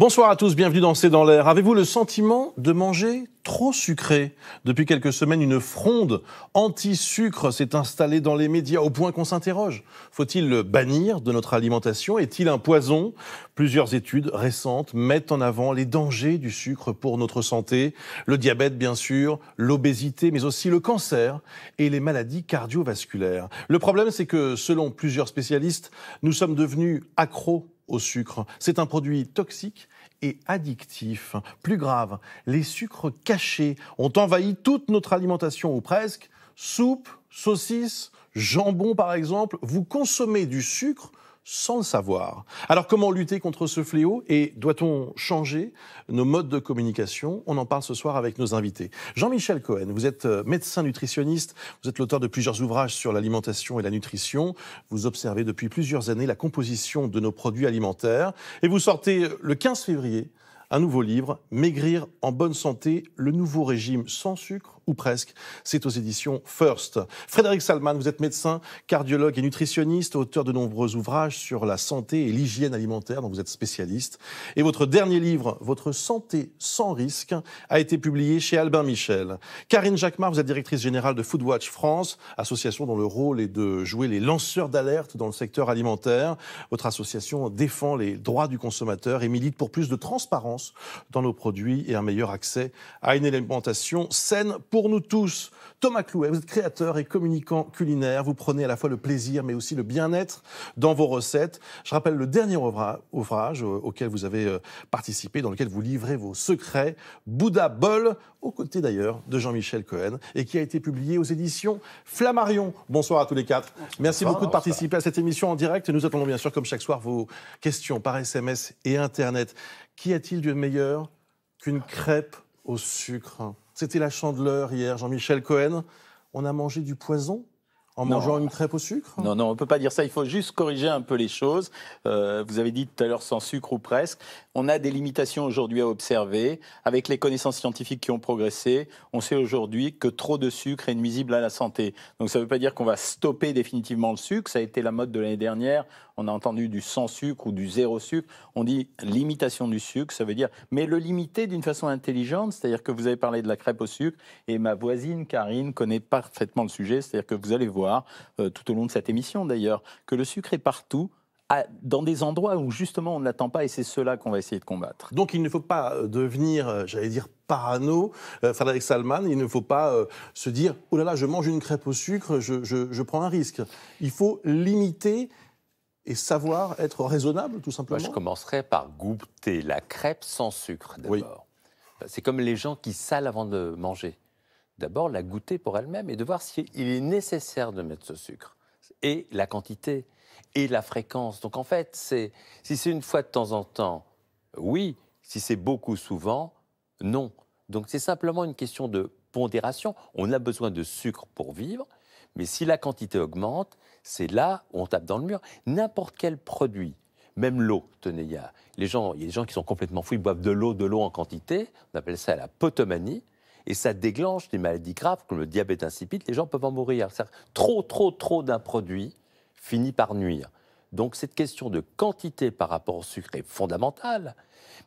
Bonsoir à tous, bienvenue dans C'est dans l'air. Avez-vous le sentiment de manger trop sucré Depuis quelques semaines, une fronde anti-sucre s'est installée dans les médias au point qu'on s'interroge. Faut-il le bannir de notre alimentation Est-il un poison Plusieurs études récentes mettent en avant les dangers du sucre pour notre santé. Le diabète, bien sûr, l'obésité, mais aussi le cancer et les maladies cardiovasculaires. Le problème, c'est que selon plusieurs spécialistes, nous sommes devenus accros au sucre. C'est un produit toxique et addictif. Plus grave, les sucres cachés ont envahi toute notre alimentation ou presque. Soupe, saucisse, jambon par exemple, vous consommez du sucre sans le savoir. Alors comment lutter contre ce fléau et doit-on changer nos modes de communication On en parle ce soir avec nos invités. Jean-Michel Cohen, vous êtes euh, médecin nutritionniste, vous êtes l'auteur de plusieurs ouvrages sur l'alimentation et la nutrition, vous observez depuis plusieurs années la composition de nos produits alimentaires et vous sortez euh, le 15 février un nouveau livre, Maigrir en bonne santé, le nouveau régime sans sucre ou presque. C'est aux éditions First. Frédéric Salman, vous êtes médecin, cardiologue et nutritionniste, auteur de nombreux ouvrages sur la santé et l'hygiène alimentaire, dont vous êtes spécialiste. Et votre dernier livre, Votre santé sans risque, a été publié chez Albin Michel. Karine Jacquemart, vous êtes directrice générale de Foodwatch France, association dont le rôle est de jouer les lanceurs d'alerte dans le secteur alimentaire. Votre association défend les droits du consommateur et milite pour plus de transparence dans nos produits et un meilleur accès à une alimentation saine pour pour nous tous. Thomas Clouet, vous êtes créateur et communicant culinaire. Vous prenez à la fois le plaisir, mais aussi le bien-être dans vos recettes. Je rappelle le dernier ouvrage euh, auquel vous avez euh, participé, dans lequel vous livrez vos secrets, Bouddha Bol, aux côtés d'ailleurs de Jean-Michel Cohen, et qui a été publié aux éditions Flammarion. Bonsoir à tous les quatre. Merci beaucoup de participer à cette émission en direct. Nous attendons bien sûr, comme chaque soir, vos questions par SMS et Internet. Qu'y a-t-il de meilleur qu'une crêpe au sucre c'était la chandeleur hier, Jean-Michel Cohen. On a mangé du poison en mangeant une crêpe au sucre Non, non, on ne peut pas dire ça. Il faut juste corriger un peu les choses. Euh, vous avez dit tout à l'heure sans sucre ou presque. On a des limitations aujourd'hui à observer. Avec les connaissances scientifiques qui ont progressé, on sait aujourd'hui que trop de sucre est nuisible à la santé. Donc ça ne veut pas dire qu'on va stopper définitivement le sucre. Ça a été la mode de l'année dernière on a entendu du sans sucre ou du zéro sucre. On dit limitation du sucre, ça veut dire, mais le limiter d'une façon intelligente, c'est-à-dire que vous avez parlé de la crêpe au sucre, et ma voisine Karine connaît parfaitement le sujet, c'est-à-dire que vous allez voir, euh, tout au long de cette émission d'ailleurs, que le sucre est partout, dans des endroits où justement on ne l'attend pas et c'est cela qu'on va essayer de combattre. Donc il ne faut pas euh, devenir, euh, j'allais dire, parano, Frédéric Salman, il ne faut pas se dire, oh là là, je mange une crêpe au sucre, je prends un risque. Il faut limiter et savoir être raisonnable, tout simplement Moi, Je commencerai par goûter la crêpe sans sucre, d'abord. C'est comme les gens qui salent avant de manger. D'abord, la goûter pour elle-même et de voir s'il est nécessaire de mettre ce sucre. Et la quantité, et la fréquence. Donc en fait, c'est si c'est une fois de temps en temps, oui. Si c'est beaucoup souvent, non. Donc c'est simplement une question de pondération. On a besoin de sucre pour vivre, mais si la quantité augmente, c'est là où on tape dans le mur. N'importe quel produit, même l'eau, tenez, il y a les gens, des gens qui sont complètement fous, ils boivent de l'eau, de l'eau en quantité, on appelle ça la potomanie, et ça déclenche des maladies graves comme le diabète insipide, les gens peuvent en mourir. Trop, trop, trop d'un produit finit par nuire. Donc cette question de quantité par rapport au sucre est fondamentale,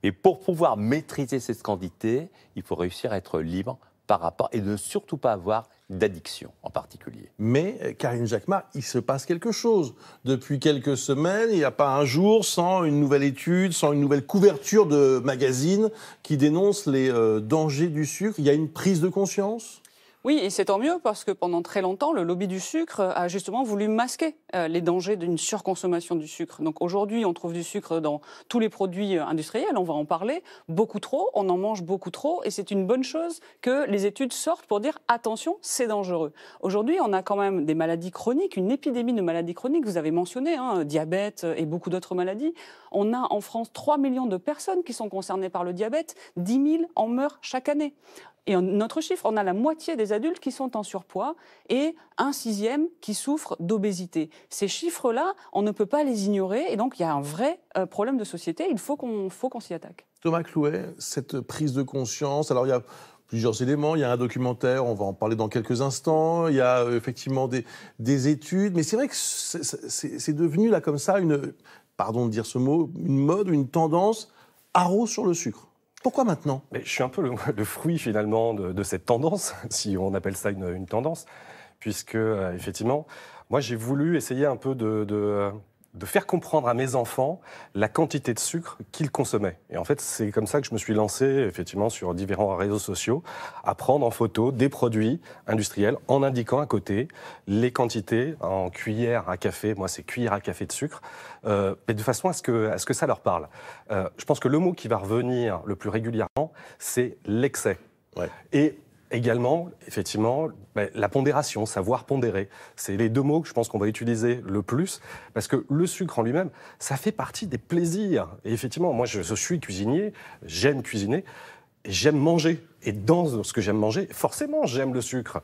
mais pour pouvoir maîtriser cette quantité, il faut réussir à être libre rapport et de surtout pas avoir d'addiction en particulier. Mais euh, Karine Jacquemart, il se passe quelque chose. Depuis quelques semaines, il n'y a pas un jour sans une nouvelle étude, sans une nouvelle couverture de magazine qui dénonce les euh, dangers du sucre. Il y a une prise de conscience oui, et c'est tant mieux parce que pendant très longtemps, le lobby du sucre a justement voulu masquer euh, les dangers d'une surconsommation du sucre. Donc aujourd'hui, on trouve du sucre dans tous les produits euh, industriels, on va en parler beaucoup trop, on en mange beaucoup trop, et c'est une bonne chose que les études sortent pour dire attention, c'est dangereux. Aujourd'hui, on a quand même des maladies chroniques, une épidémie de maladies chroniques, vous avez mentionné, hein, diabète euh, et beaucoup d'autres maladies. On a en France 3 millions de personnes qui sont concernées par le diabète, 10 000 en meurent chaque année. Et notre chiffre, on a la moitié des adultes qui sont en surpoids et un sixième qui souffre d'obésité. Ces chiffres-là, on ne peut pas les ignorer et donc il y a un vrai euh, problème de société. Il faut qu'on qu'on s'y attaque. Thomas Clouet, cette prise de conscience, alors il y a plusieurs éléments. Il y a un documentaire, on va en parler dans quelques instants. Il y a euh, effectivement des, des études. Mais c'est vrai que c'est devenu là comme ça une, pardon de dire ce mot, une mode, une tendance arrose sur le sucre. Pourquoi maintenant Je suis un peu le, fruit finalement de, cette tendance, si on appelle ça une, tendance, puisque euh, effectivement, moi j'ai voulu essayer un peu de de faire comprendre à mes enfants la quantité de sucre qu'ils consommaient. Et en fait, c'est comme ça que je me suis lancé, effectivement, sur différents réseaux sociaux, à prendre en photo des produits industriels en indiquant à côté les quantités en cuillère à café, moi c'est cuillère à café de sucre, euh, de façon à ce que, à ce que ça leur parle. Euh, je pense que le mot qui va revenir le plus régulièrement, c'est l'excès. Ouais. Et également, effectivement, ben, la pondération, savoir pondérer. C'est les deux mots que je pense qu'on va utiliser le plus, parce que le sucre en lui-même, ça fait partie des plaisirs. Et effectivement, moi, je, suis cuisinier, j'aime cuisiner, j'aime manger. Et dans ce que j'aime manger, forcément, j'aime le sucre.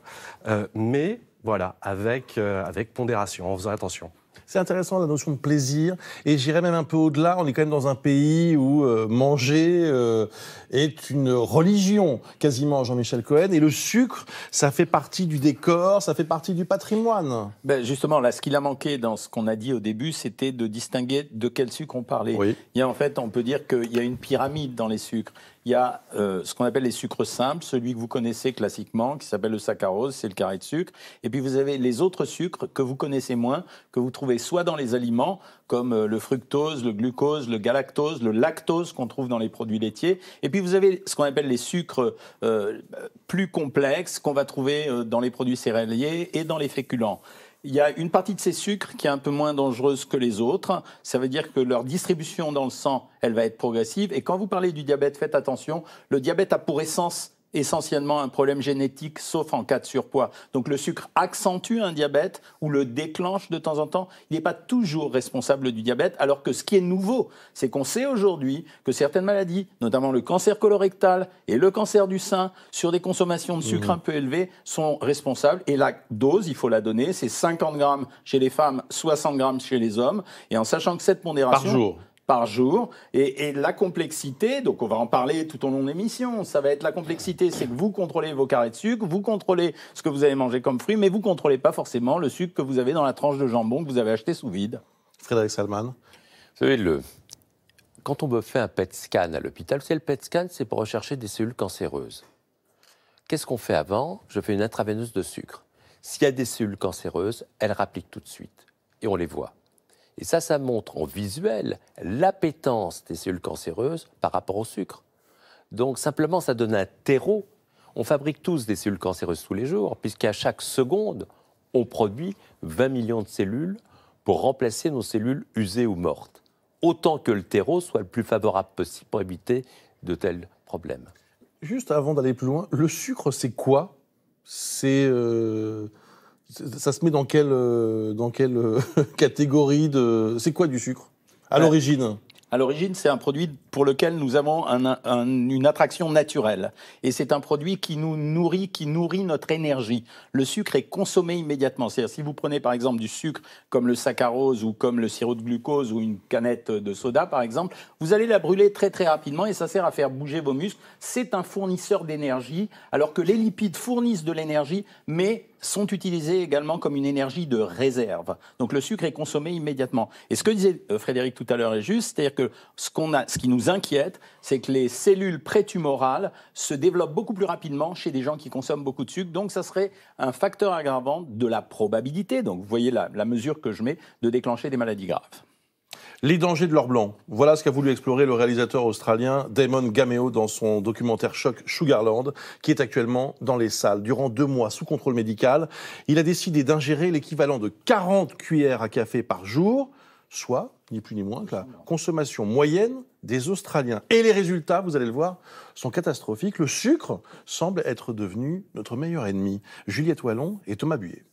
Euh, mais voilà, avec, euh, avec pondération, en faisant attention. C'est intéressant la notion de plaisir et j'irais même un peu au-delà. On est quand même dans un pays où euh, manger euh, est une religion quasiment, Jean-Michel Cohen. Et le sucre, ça fait partie du décor, ça fait partie du patrimoine. Ben justement, là, ce qu'il a manqué dans ce qu'on a dit au début, c'était de distinguer de quel sucre on parlait. Oui. Il y en fait, on peut dire qu'il y a une pyramide dans les sucres. Il y a euh, ce qu'on appelle les sucres simples, celui que vous connaissez classiquement, qui s'appelle le saccharose, c'est le carré de sucre. Et puis vous avez les autres sucres que vous connaissez moins, que vous trouvez soit dans les aliments, comme euh, le fructose, le glucose, le galactose, le lactose qu'on trouve dans les produits laitiers. Et puis vous avez ce qu'on appelle les sucres euh, plus complexes qu'on va trouver euh, dans les produits céréaliers et dans les féculents. Il y a une partie de ces sucres qui est un peu moins dangereuse que les autres. Ça veut dire que leur distribution dans le sang, elle va être progressive. Et quand vous parlez du diabète, faites attention. Le diabète a pour essence essentiellement un problème génétique, sauf en cas de surpoids. Donc le sucre accentue un diabète ou le déclenche de temps en temps. Il n'est pas toujours responsable du diabète, alors que ce qui est nouveau, c'est qu'on sait aujourd'hui que certaines maladies, notamment le cancer colorectal et le cancer du sein, sur des consommations de sucre mmh. un peu élevées, sont responsables. Et la dose, il faut la donner, c'est 50 grammes chez les femmes, 60 grammes chez les hommes. Et en sachant que cette pondération... Par jour par jour. Et, la complexité, donc on va en parler tout au long de l'émission, ça va être la complexité, c'est que vous contrôlez vos carrés de sucre, vous contrôlez ce que vous avez mangé comme fruit, mais vous contrôlez pas forcément le sucre que vous avez dans la tranche de jambon que vous avez acheté sous vide. Frédéric Salman. Vous savez, le... quand on fait un PET scan à l'hôpital, c'est le PET scan, c'est pour rechercher des cellules cancéreuses. Qu'est-ce qu'on fait avant Je fais une intraveineuse de sucre. S'il y a des cellules cancéreuses, elles rappliquent tout de suite et on les voit. Et ça, ça montre en visuel l'appétence des cellules cancéreuses par rapport au sucre. Donc simplement, ça donne un terreau. On fabrique tous des cellules cancéreuses tous les jours, puisqu'à chaque seconde, on produit 20 millions de cellules pour remplacer nos cellules usées ou mortes. Autant que le terreau soit le plus favorable possible pour éviter de tels problèmes. Juste avant d'aller plus loin, le sucre, c'est quoi C'est euh, ça se met dans quelle, euh, dans quelle euh, catégorie de. C'est quoi du sucre À bah, l'origine à l'origine, c'est un produit pour lequel nous avons une attraction naturelle. Et c'est un produit qui nous nourrit, qui nourrit notre énergie. Le sucre est consommé immédiatement. C'est-à-dire, si vous prenez par exemple du sucre comme le saccharose ou comme le sirop de glucose ou une canette de soda par exemple, vous allez la brûler très très rapidement et ça sert à faire bouger vos muscles. C'est un fournisseur d'énergie, alors que les lipides fournissent de l'énergie, mais sont utilisés également comme une énergie de réserve. Donc le sucre est consommé immédiatement. Et ce que disait euh, Frédéric tout à l'heure est juste, c'est-à-dire que ce, qu'on a, ce qui nous inquiète, c'est que les cellules prétumorales se développent beaucoup plus rapidement chez des gens qui consomment beaucoup de sucre. Donc ça serait un facteur aggravant de la probabilité, donc vous voyez la mesure que je mets, de déclencher des maladies graves. Les dangers de l'or blanc. Voilà ce qu'a voulu explorer le réalisateur australien Damon Gameo dans son documentaire choc Sugarland, qui est actuellement dans les salles. Durant deux mois sous contrôle médical, il a décidé d'ingérer l'équivalent de 40 cuillères à café par jour, soit, ni plus ni moins, que la consommation moyenne des Australiens. Et les résultats, vous allez le voir, sont catastrophiques. Le sucre semble être devenu notre meilleur ennemi. Juliette Wallon et Thomas Bué.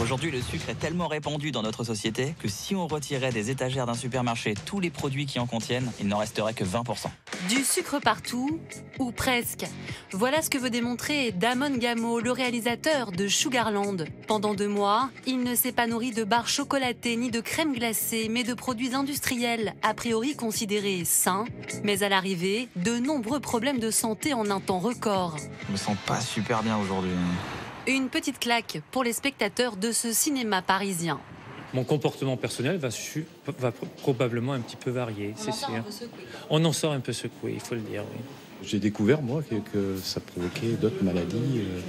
Aujourd'hui, le sucre est tellement répandu dans notre société que si on retirait des étagères d'un supermarché tous les produits qui en contiennent, il n'en resterait que 20%. Du sucre partout, ou presque. Voilà ce que veut démontrer Damon Gamo, le réalisateur de Sugarland. Pendant deux mois, il ne s'est pas nourri de barres chocolatées ni de crème glacée, mais de produits industriels, a priori considérés sains. Mais à l'arrivée, de nombreux problèmes de santé en un temps record. Je me sens pas super bien aujourd'hui. Hein une petite claque pour les spectateurs de ce cinéma parisien. Mon comportement personnel va, probablement un petit peu varier, c'est sûr. On en sort un peu secoué, il faut le dire, oui. J'ai découvert, moi, que, ça provoquait d'autres maladies. Euh,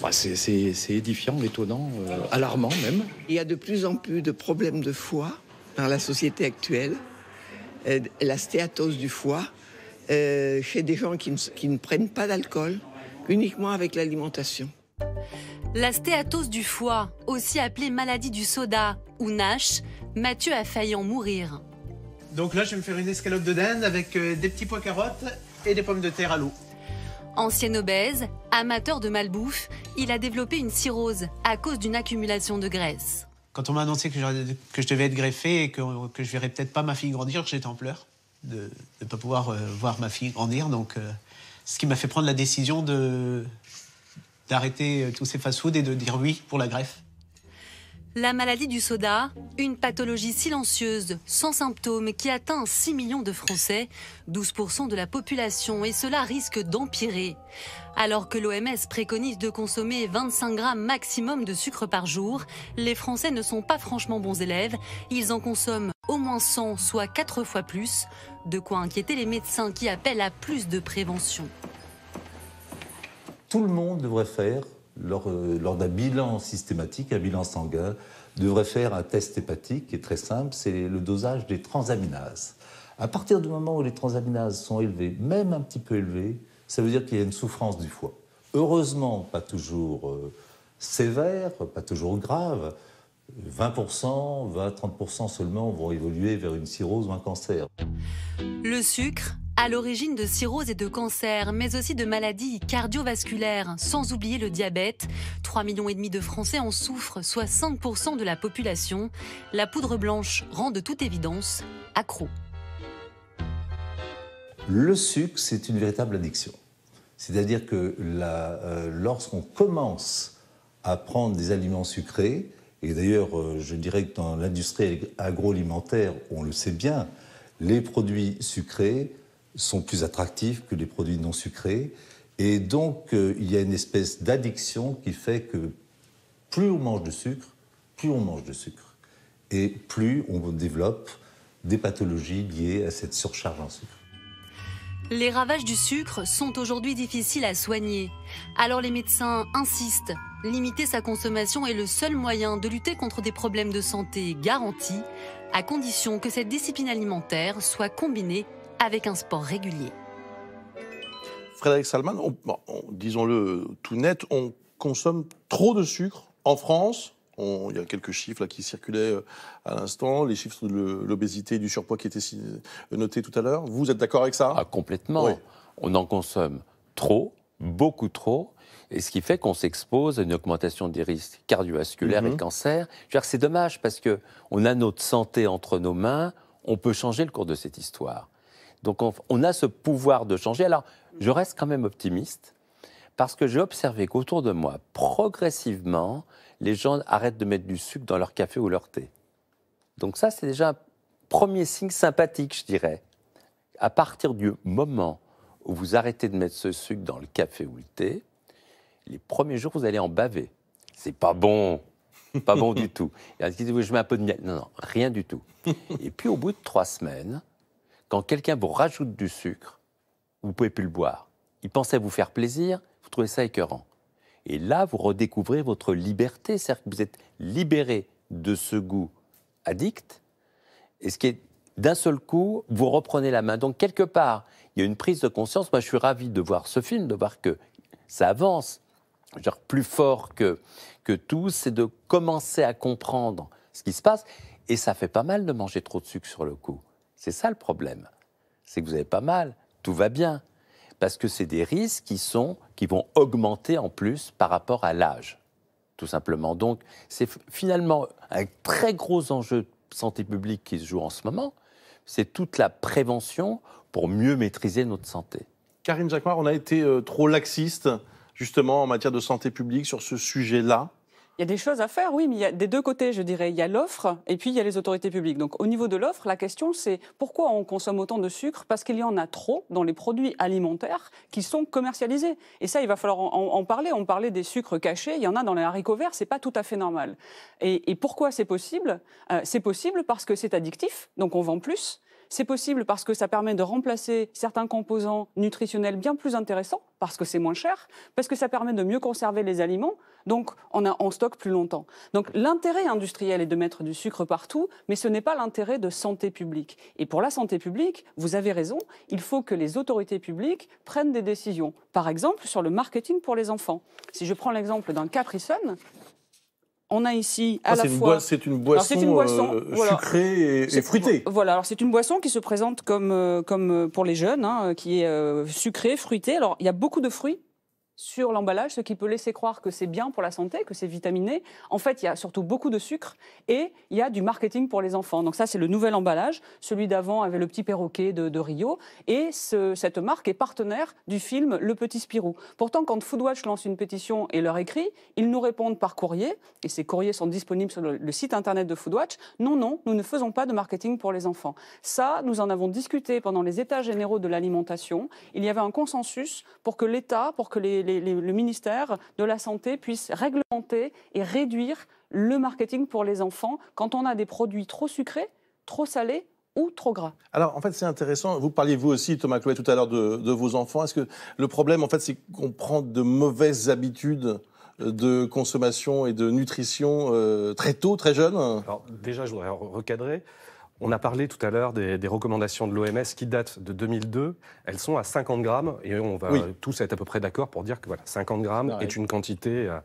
bah, c'est édifiant, étonnant, euh, alarmant même. Il y a de plus en plus de problèmes de foie dans la société actuelle. Euh, la stéatose du foie chez des gens qui qui ne prennent pas d'alcool, uniquement avec l'alimentation. La stéatose du foie, aussi appelée maladie du soda ou Nash, Mathieu a failli en mourir. Donc là, je vais me faire une escalope de dinde avec euh, des petits pois carottes et des pommes de terre à l'eau. Ancien obèse, amateur de malbouffe, il a développé une cirrhose à cause d'une accumulation de graisse. Quand on m'a annoncé que je, devais être greffé et que, que je verrais peut-être pas ma fille grandir, j'étais en pleurs de ne pas pouvoir euh, voir ma fille grandir. Donc, euh, ce qui m'a fait prendre la décision de, d'arrêter euh, tous ces fast-foods et de dire oui pour la greffe. La maladie du soda, une pathologie silencieuse, sans symptômes, qui atteint 6 millions de Français, 12% de la population, et cela risque d'empirer. Alors que l'OMS préconise de consommer 25 grammes maximum de sucre par jour, les Français ne sont pas franchement bons élèves, ils en consomment au moins 100, soit 4 fois plus, de quoi inquiéter les médecins qui appellent à plus de prévention tout le monde devrait faire, euh, lors, d'un bilan systématique, un bilan sanguin, devrait faire un test hépatique qui est très simple, c'est le dosage des transaminases. À partir du moment où les transaminases sont élevées, même un petit peu élevées, ça veut dire qu'il y a une souffrance du foie. Heureusement, pas toujours euh, sévère, pas toujours grave. 20%, 20-30% seulement vont évoluer vers une cirrhose ou un cancer. Le sucre à l'origine de cirrhose et de cancers, mais aussi de maladies cardiovasculaires, sans oublier le diabète. 3,5 millions et demi de Français en souffrent, soit 5% de la population. La poudre blanche rend de toute évidence accro. Le sucre, c'est une véritable addiction. C'est-à-dire que euh, lorsqu'on commence à prendre des aliments sucrés, et d'ailleurs, euh, je dirais que dans l'industrie agroalimentaire, on le sait bien, les produits sucrés sont plus attractifs que les produits non sucrés. Et donc, euh, il y a une espèce d'addiction qui fait que plus on mange de sucre, plus on mange de sucre. Et plus on développe des pathologies liées à cette surcharge en sucre. Les ravages du sucre sont aujourd'hui difficiles à soigner. Alors les médecins insistent, limiter sa consommation est le seul moyen de lutter contre des problèmes de santé garantis, à condition que cette discipline alimentaire soit combinée avec un sport régulier. Frédéric Salman, disons-le tout net, on consomme trop de sucre en France il y a quelques chiffres qui circulaient euh, à l'instant, les chiffres de l'obésité et du surpoids qui étaient euh, notés tout à l'heure. Vous êtes d'accord avec ça ah, Complètement. On en consomme trop, beaucoup trop, et ce qui fait qu'on s'expose à une augmentation des risques cardiovasculaires et de mhm. cancer. C'est dommage parce que qu'on a notre santé entre nos mains, on peut changer le cours de cette histoire. Donc on, a ce pouvoir de changer. Alors je reste quand même optimiste parce que j'ai observé qu'autour de moi, progressivement, les gens arrêtent de mettre du sucre dans leur café ou leur thé. Donc ça, c'est déjà un premier signe sympathique, je dirais. À partir du moment où vous arrêtez de mettre ce sucre dans le café ou le thé, les premiers jours, vous allez en baver. C'est pas bon, pas bon du tout. Et je mets un peu de miel. Non, non, rien du tout. Et puis au bout de trois semaines, quand quelqu'un vous rajoute du sucre, vous pouvez plus le boire. Il pensait vous faire plaisir, vous trouvez ça écœurant. Et là, vous redécouvrez votre liberté, c'est-à-dire que vous êtes libéré de ce goût addict. Et ce qui est d'un seul coup, vous reprenez la main. Donc quelque part, il y a une prise de conscience. Moi, je suis ravi de voir ce film, de voir que ça avance. Genre plus fort que, que tout, c'est de commencer à comprendre ce qui se passe. Et ça fait pas mal de manger trop de sucre sur le coup. C'est ça le problème. C'est que vous avez pas mal, tout va bien. Parce que c'est des risques qui, sont, qui vont augmenter en plus par rapport à l'âge, tout simplement. Donc, c'est finalement un très gros enjeu de santé publique qui se joue en ce moment. C'est toute la prévention pour mieux maîtriser notre santé. Karine Jacquemart, on a été euh, trop laxiste, justement, en matière de santé publique sur ce sujet-là. Il y a des choses à faire, oui, mais il y a des deux côtés, je dirais. Il y a l'offre et puis il y a les autorités publiques. Donc au niveau de l'offre, la question c'est pourquoi on consomme autant de sucre Parce qu'il y en a trop dans les produits alimentaires qui sont commercialisés. Et ça, il va falloir en, parler. On parlait des sucres cachés, il y en a dans les haricots verts, c'est pas tout à fait normal. Et, pourquoi c'est possible euh, C'est possible parce que c'est addictif, donc on vend plus. C'est possible parce que ça permet de remplacer certains composants nutritionnels bien plus intéressants, parce que c'est moins cher, parce que ça permet de mieux conserver les aliments, donc on, a, en stocke plus longtemps. Donc l'intérêt industriel est de mettre du sucre partout, mais ce n'est pas l'intérêt de santé publique. Et pour la santé publique, vous avez raison, il faut que les autorités publiques prennent des décisions. Par exemple, sur le marketing pour les enfants. Si je prends l'exemple d'un Capri Sun, on a ici à ah, la fois. C'est une boisson, euh, sucrée et, fruitée. Voilà, alors c'est une boisson qui se présente comme, euh, comme euh, pour les jeunes, hein, qui est sucrée, fruitée. Alors il y a beaucoup de fruits, sur l'emballage, ce qui peut laisser croire que c'est bien pour la santé, que c'est vitaminé. En fait, il y a surtout beaucoup de sucre et il y a du marketing pour les enfants. Donc ça, c'est le nouvel emballage. Celui d'avant avait le petit perroquet de, Rio. Et cette marque est partenaire du film Le Petit Spirou. Pourtant, quand Foodwatch lance une pétition et leur écrit, ils nous répondent par courrier, et ces courriers sont disponibles sur le, site internet de Foodwatch, non, non, nous ne faisons pas de marketing pour les enfants. Ça, nous en avons discuté pendant les états généraux de l'alimentation. Il y avait un consensus pour que l'État, pour que les le ministère de la Santé puisse réglementer et réduire le marketing pour les enfants quand on a des produits trop sucrés, trop salés ou trop gras. Alors, en fait, c'est intéressant. Vous parliez, vous aussi, Thomas Chloé, tout à l'heure de, vos enfants. Est-ce que le problème, en fait, c'est qu'on prend de mauvaises habitudes euh, de consommation et de nutrition euh, très tôt, très jeune Alors, déjà, je voudrais recadrer. On a parlé tout à l'heure des, recommandations de l'OMS qui datent de 2002. Elles sont à 50 grammes et on va tous être à peu près d'accord pour dire que voilà, 50 grammes est une quantité euh,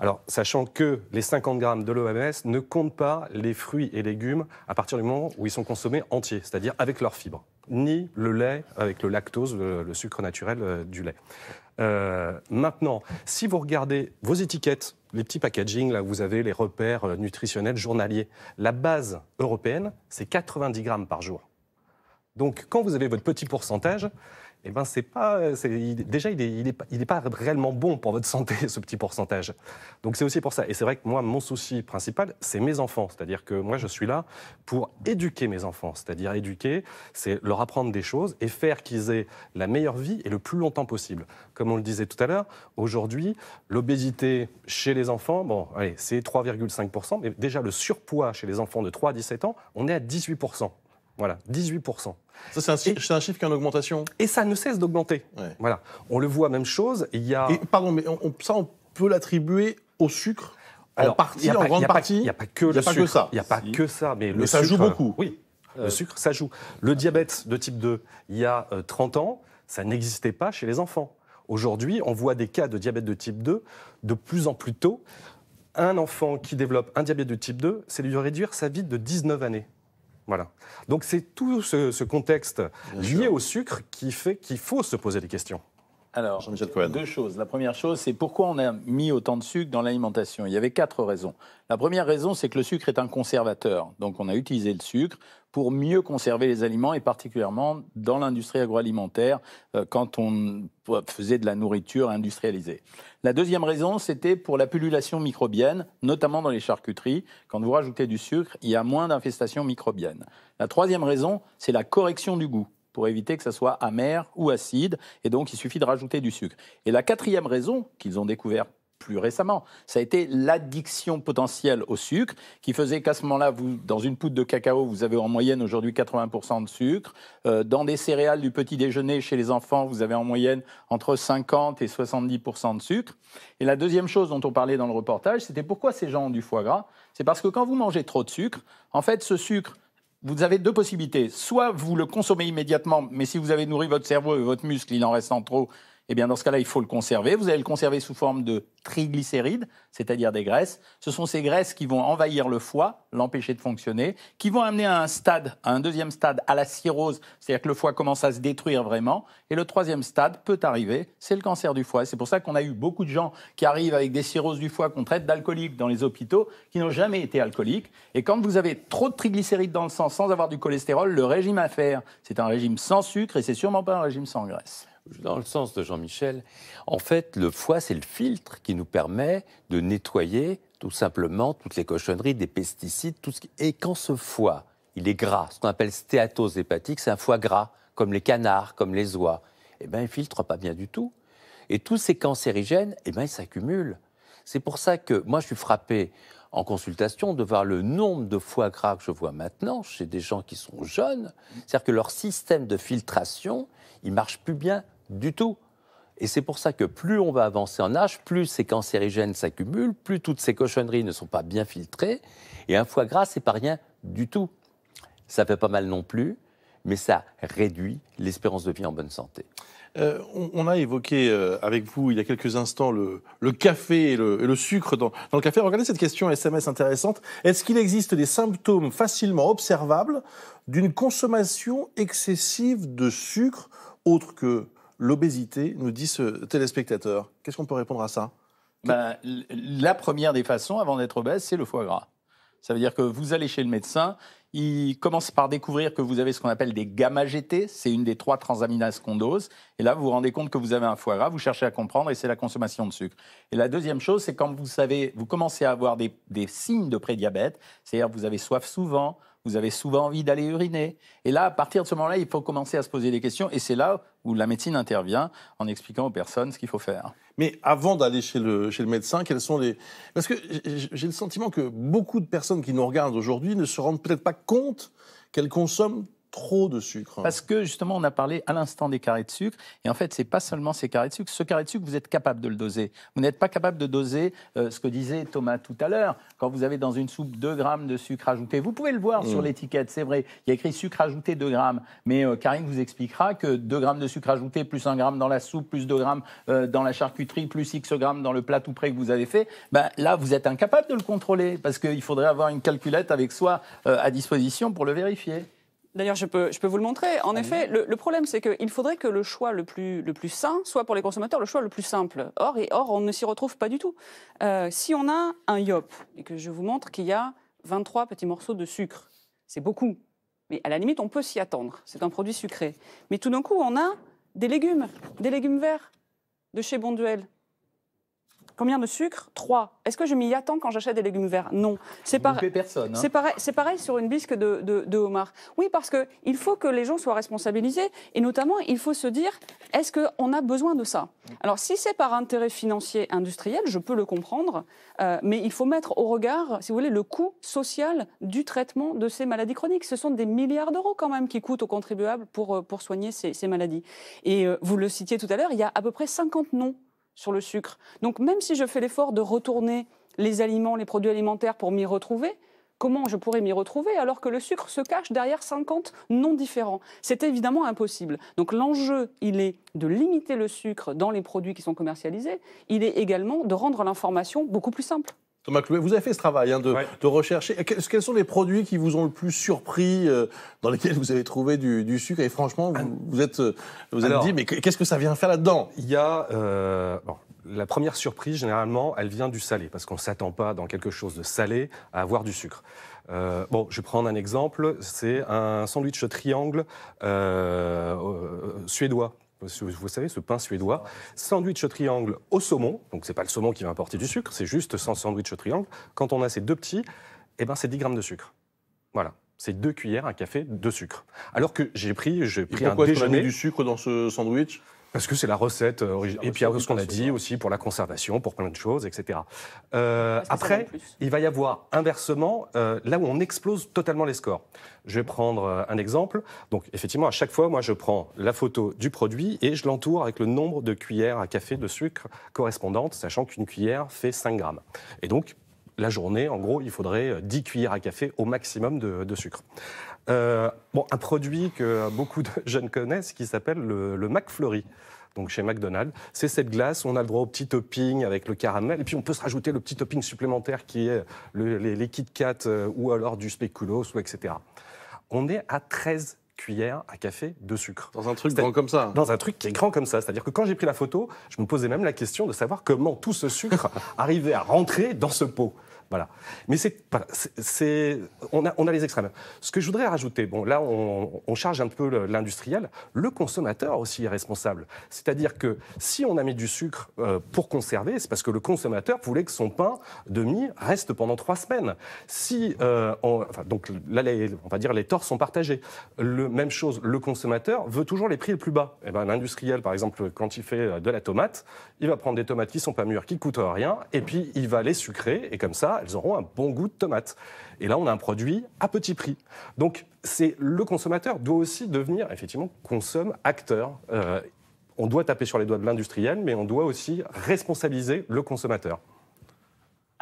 alors, sachant que les 50 grammes de l'OMS ne comptent pas les fruits et légumes à partir du moment où ils sont consommés entiers, c'est-à-dire avec leurs fibres, ni le lait avec le lactose, le, sucre naturel euh, du lait. Euh, maintenant, si vous regardez vos étiquettes, les petits packagings, là, vous avez les repères euh, nutritionnels journaliers. La base européenne, c'est 90 grammes par jour. Donc, quand vous avez votre petit pourcentage, eh ben c'est pas, déjà il n'est il est, il est pas réellement bon pour votre santé ce petit pourcentage. Donc c'est aussi pour ça. Et c'est vrai que moi mon souci principal c'est mes enfants, c'est-à-dire que moi je suis là pour éduquer mes enfants, c'est-à-dire éduquer, c'est leur apprendre des choses et faire qu'ils aient la meilleure vie et le plus longtemps possible. Comme on le disait tout à l'heure, aujourd'hui l'obésité chez les enfants, bon allez c'est 3,5%, mais déjà le surpoids chez les enfants de 3 à 17 ans, on est à 18%. Voilà, 18%. c'est un, chiffre qui est en augmentation. Et ça ne cesse d'augmenter. Voilà. On le voit, même chose. Il y a... Et, pardon, mais on, ça, on peut l'attribuer au sucre Alors, en partie, grande partie. Il n'y a pas que ça. Il n'y a pas que ça. Mais, ça joue beaucoup. Oui, le euh. sucre, ça joue. Le diabète de type 2, il y a 30 euh, ans, ça n'existait pas chez les enfants. Aujourd'hui, on voit des cas de diabète de type 2 de plus en plus tôt. Un enfant qui développe un diabète de type 2, c'est lui réduire sa vie de 19 années. Voilà. Donc c'est tout ce, contexte lié au sucre qui fait qu'il faut se poser des questions. Alors, deux choses. La première chose, c'est pourquoi on a mis autant de sucre dans l'alimentation. Il y avait quatre raisons. La première raison, c'est que le sucre est un conservateur. Donc, on a utilisé le sucre pour mieux conserver les aliments et particulièrement dans l'industrie agroalimentaire euh, quand on faisait de la nourriture industrialisée. La deuxième raison, c'était pour la pullulation microbienne, notamment dans les charcuteries. Quand vous rajoutez du sucre, il y a moins d'infestations microbiennes. La troisième raison, c'est la correction du goût pour éviter que ça soit amer ou acide. Et donc, il suffit de rajouter du sucre. Et la quatrième raison qu'ils ont découvert plus récemment. Ça a été l'addiction potentielle au sucre qui faisait qu'à ce moment-là, vous, dans une poudre de cacao, vous avez en moyenne aujourd'hui 80% de sucre. Euh, dans des céréales du petit déjeuner chez les enfants, vous avez en moyenne entre 50 et 70% de sucre. Et la deuxième chose dont on parlait dans le reportage, c'était pourquoi ces gens ont du foie gras. C'est parce que quand vous mangez trop de sucre, en fait, ce sucre vous avez deux possibilités. Soit vous le consommez immédiatement, mais si vous avez nourri votre cerveau et votre muscle, il en reste en trop, eh bien dans ce cas-là, il faut le conserver. Vous allez le conserver sous forme de triglycérides, c'est-à-dire des graisses. Ce sont ces graisses qui vont envahir le foie, l'empêcher de fonctionner, qui vont amener à un stade, à un deuxième stade, à la cirrhose, c'est-à-dire que le foie commence à se détruire vraiment. Et le troisième stade peut arriver, c'est le cancer du foie. C'est pour ça qu'on a eu beaucoup de gens qui arrivent avec des cirrhoses du foie qu'on traite d'alcooliques dans les hôpitaux, qui n'ont jamais été alcooliques. Et quand vous avez trop de triglycérides dans le sang sans avoir du cholestérol, le régime à faire, c'est un régime sans sucre et c'est sûrement pas un régime sans graisse dans le sens de Jean-Michel, en fait, le foie, c'est le filtre qui nous permet de nettoyer tout simplement toutes les cochonneries, des pesticides, tout ce qui... Et quand ce foie, il est gras, ce qu'on appelle stéatose hépatique, c'est un foie gras, comme les canards, comme les oies, eh bien, il filtre pas bien du tout. Et tous ces cancérigènes, eh bien, ils s'accumulent. C'est pour ça que moi, je suis frappé en consultation de voir le nombre de foie gras que je vois maintenant chez des gens qui sont jeunes. C'est-à-dire que leur système de filtration, il marche plus bien du tout. Et c'est pour ça que plus on va avancer en âge, plus ces cancérigènes s'accumulent, plus toutes ces cochonneries ne sont pas bien filtrées. Et un foie gras, c'est pas rien du tout. Ça fait pas mal non plus, mais ça réduit l'espérance de vie en bonne santé. Euh, on, a évoqué euh, avec vous il y a quelques instants le, café et le, sucre dans, le café. Regardez cette question SMS intéressante. Est-ce qu'il existe des symptômes facilement observables d'une consommation excessive de sucre autre que l'obésité, nous dit ce téléspectateur. Qu'est-ce qu'on peut répondre à ça bah, La première des façons, avant d'être obèse, c'est le foie gras. Ça veut dire que vous allez chez le médecin, il commence par découvrir que vous avez ce qu'on appelle des gamma GT, c'est une des trois transaminases qu'on dose. Et là, vous vous rendez compte que vous avez un foie gras, vous cherchez à comprendre et c'est la consommation de sucre. Et la deuxième chose, c'est quand vous savez, vous commencez à avoir des, signes de prédiabète, c'est-à-dire vous avez soif souvent, vous avez souvent envie d'aller uriner. Et là, à partir de ce moment-là, il faut commencer à se poser des questions, et c'est là où la médecine intervient en expliquant aux personnes ce qu'il faut faire. Mais avant d'aller chez le, chez le médecin, quels sont les... Parce que j'ai le sentiment que beaucoup de personnes qui nous regardent aujourd'hui ne se rendent peut-être pas compte qu'elles consomment trop de sucre. Hein. Parce que justement, on a parlé à l'instant des carrés de sucre, et en fait, c'est pas seulement ces carrés de sucre. Ce carré de sucre, vous êtes capable de le doser. Vous n'êtes pas capable de doser euh, ce que disait Thomas tout à l'heure. Quand vous avez dans une soupe 2 grammes de sucre ajouté, vous pouvez le voir mmh. sur l'étiquette, c'est vrai. Il y a écrit sucre ajouté 2 grammes, mais euh, Karine vous expliquera que 2 grammes de sucre ajouté, plus 1 gramme dans la soupe, plus 2 grammes euh, dans la charcuterie, plus X grammes dans le plat tout prêt que vous avez fait, ben, là, vous êtes incapable de le contrôler, parce qu'il faudrait avoir une calculette avec soi à disposition pour le vérifier. D'ailleurs, je peux, vous le montrer. En effet, le, problème, c'est qu'il faudrait que le choix le plus, le plus sain soit pour les consommateurs le choix le plus simple. Or, et or on ne s'y retrouve pas du tout. Euh, si on a un yop et que je vous montre qu'il y a 23 petits morceaux de sucre, c'est beaucoup. Mais à la limite, on peut s'y attendre. C'est un produit sucré. Mais tout d'un coup, on a des légumes, des légumes verts de chez Bonduel, Combien de sucre Trois. Est-ce que je m'y attends quand j'achète des légumes verts Non. C'est pareil. Hein. C'est pareil, pareil, sur une bisque de, homard. Oui, parce qu'il faut que les gens soient responsabilisés et notamment, il faut se dire est-ce qu'on a besoin de ça Alors, si c'est par intérêt financier industriel, je peux le comprendre, euh, mais il faut mettre au regard, si vous voulez, le coût social du traitement de ces maladies chroniques. Ce sont des milliards d'euros quand même qui coûtent aux contribuables pour, euh, pour soigner ces, maladies. Et euh, vous le citiez tout à l'heure, il y a à peu près 50 noms sur le sucre. Donc même si je fais l'effort de retourner les aliments, les produits alimentaires pour m'y retrouver, comment je pourrais m'y retrouver alors que le sucre se cache derrière 50 noms différents C'est évidemment impossible. Donc l'enjeu, il est de limiter le sucre dans les produits qui sont commercialisés, il est également de rendre l'information beaucoup plus simple. Thomas Clouet, vous avez fait ce travail hein, de, rechercher. Quels sont les produits qui vous ont le plus surpris, euh, dans lesquels vous avez trouvé du, sucre Et franchement, vous ah. vous êtes, euh, vous dit, mais qu'est-ce que ça vient faire là-dedans Il y a. Euh, la première surprise, généralement, elle vient du salé, parce qu'on ne s'attend pas, dans quelque chose de salé, à avoir du sucre. bon, je vais prendre un exemple. C'est un sandwich triangle suédois vous savez, ce pain suédois, sandwich au triangle au saumon, donc ce n'est pas le saumon qui va apporter du sucre, c'est juste sans sandwich au triangle. Quand on a ces deux petits, eh ben c'est 10 grammes de sucre. Voilà. C'est deux cuillères à café de sucre. Alors que j'ai pris, j'ai pris Et pourquoi un déjeuner. du sucre dans ce sandwich parce que c'est la recette euh, originale. Et puis ce qu'on a dit aussi pour la conservation, pour plein de choses, etc. Euh, après, il va y avoir inversement euh, là où on explose totalement les scores. Je vais prendre euh, un exemple. Donc effectivement, à chaque fois, moi, je prends la photo du produit et je l'entoure avec le nombre de cuillères à café de sucre correspondante, sachant qu'une cuillère fait 5 grammes. Et donc, la journée, en gros, il faudrait 10 cuillères à café au maximum de, de sucre. Euh, bon, un produit que beaucoup de jeunes connaissent qui s'appelle le, le McFlurry. Donc chez McDonald's, c'est cette glace, on a le droit au petit topping avec le caramel, et puis on peut se rajouter le petit topping supplémentaire qui est les, Kit euh, ou alors du Speculoos ou etc. On est à 13 cuillères à café de sucre. Dans un truc grand comme ça Dans un truc qui est grand comme ça. C'est-à-dire que quand j'ai pris la photo, je me posais même la question de savoir comment tout ce sucre arrivait à rentrer dans ce pot. Voilà. Mais c'est, c'est, on, a, les extrêmes. Ce que je voudrais rajouter, bon, là, on, charge un peu l'industriel, le consommateur aussi est responsable. C'est-à-dire que si on a mis du sucre euh, pour conserver, c'est parce que le consommateur voulait que son pain de mie reste pendant trois semaines. Si, euh, donc là, on va dire, les torts sont partagés. Le, même chose, le consommateur veut toujours les prix les plus bas. Et eh ben, l'industriel, par exemple, quand il fait euh, de la tomate, il va prendre des tomates qui sont pas mûres, qui coûtent rien, et puis il va les sucrer, et comme ça, elles auront un bon goût de tomate. Et là, on a un produit à petit prix. Donc, c'est le consommateur doit aussi devenir effectivement consomme acteur. Euh, on doit taper sur les doigts de l'industriel, mais on doit aussi responsabiliser le consommateur.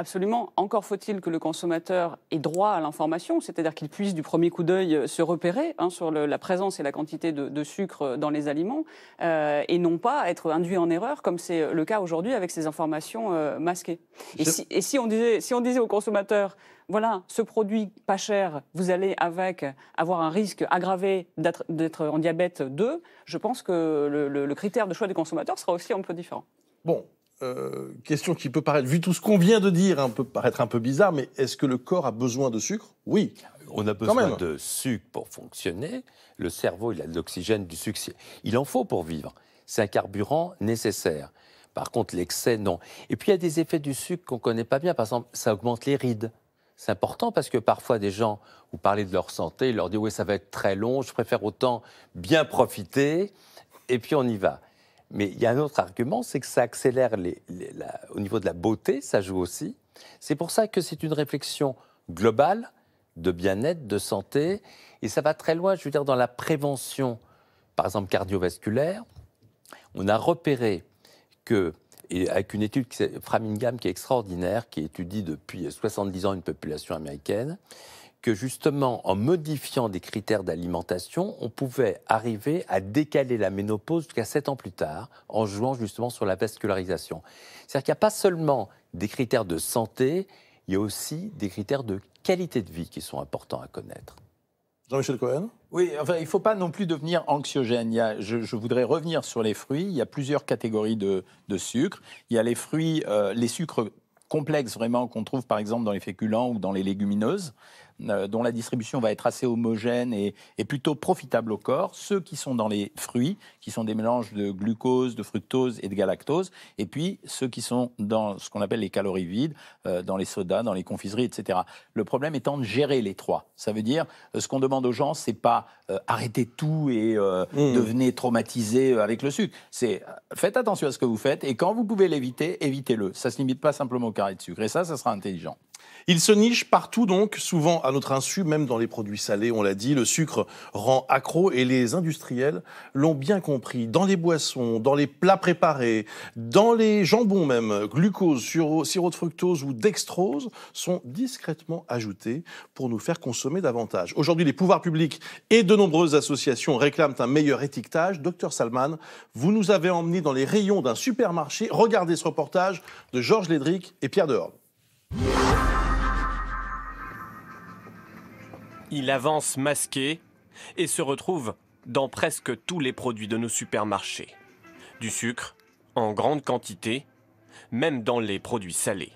Absolument. Encore faut-il que le consommateur ait droit à l'information, c'est-à-dire qu'il puisse du premier coup d'œil euh, se repérer hein, sur la présence et la quantité de, sucre euh, dans les aliments, euh, et non pas être induit en erreur, comme c'est le cas aujourd'hui avec ces informations masquées. Et, si, on disait, si on voilà, ce produit pas cher, vous allez avec avoir un risque aggravé d'être en diabète 2, je pense que le, critère de choix des consommateurs sera aussi un peu différent. Bon, euh, question qui peut paraître, vu tout ce qu'on vient de dire, un hein, peut paraître un peu bizarre, mais est-ce que le corps a besoin de sucre Oui. On a besoin de sucre pour fonctionner. Le cerveau, il a de l'oxygène, du sucre. Il en faut pour vivre. C'est un carburant nécessaire. Par contre, l'excès, non. Et puis, il y a des effets du sucre qu'on ne connaît pas bien. Par exemple, ça augmente les rides. C'est important parce que parfois, des gens, vous parlez de leur santé, ils leur disent Oui, ça va être très long, je préfère autant bien profiter, et puis on y va. Mais il y a un autre argument, c'est que ça accélère les, au niveau de la beauté, ça joue aussi. C'est pour ça que c'est une réflexion globale de bien-être, de santé, et ça va très loin, je veux dire, dans la prévention, par exemple cardiovasculaire. On a repéré que, avec une étude Framingham qui est extraordinaire, qui étudie depuis 70 ans une population américaine, que justement, en modifiant des critères d'alimentation, on pouvait arriver à décaler la ménopause jusqu'à 7 ans plus tard, en jouant justement sur la vascularisation. C'est-à-dire qu'il n'y a pas seulement des critères de santé, il y a aussi des critères de qualité de vie qui sont importants à connaître. Jean-Michel Cohen Oui, enfin, il ne faut pas non plus devenir anxiogène. je, voudrais revenir sur les fruits. Il y a plusieurs catégories de, de sucres. Il y a les fruits, euh, les sucres complexes vraiment qu'on trouve par exemple dans les féculents ou dans les légumineuses. Euh, dont la distribution va être assez homogène et, plutôt profitable au corps, ceux qui sont dans les fruits, qui sont des mélanges de glucose, de fructose et de galactose, et puis ceux qui sont dans ce qu'on appelle les calories vides, euh, dans les sodas, dans les confiseries, etc. Le problème étant de gérer les trois. Ça veut dire, euh, ce qu'on demande aux gens, c'est pas arrêter tout et devenir mmh. devenez traumatisé avec le sucre. C'est faites attention à ce que vous faites et quand vous pouvez l'éviter, évitez-le. Ça se limite pas simplement au carré de sucre. Et ça, ça sera intelligent. Il se niche partout donc, souvent à notre insu, même dans les produits salés, on l'a dit, le sucre rend accro et les industriels l'ont bien compris. Dans les boissons, dans les plats préparés, dans les jambons même, glucose, sirop, de fructose ou dextrose sont discrètement ajoutés pour nous faire consommer davantage. Aujourd'hui, les pouvoirs publics et de nombreuses associations réclament un meilleur étiquetage. Docteur Salman, vous nous avez emmené dans les rayons d'un supermarché. Regardez ce reportage de Georges Lédric et Pierre Dehors. Il avance masqué et se retrouve dans presque tous les produits de nos supermarchés. Du sucre, en grande quantité, même dans les produits salés.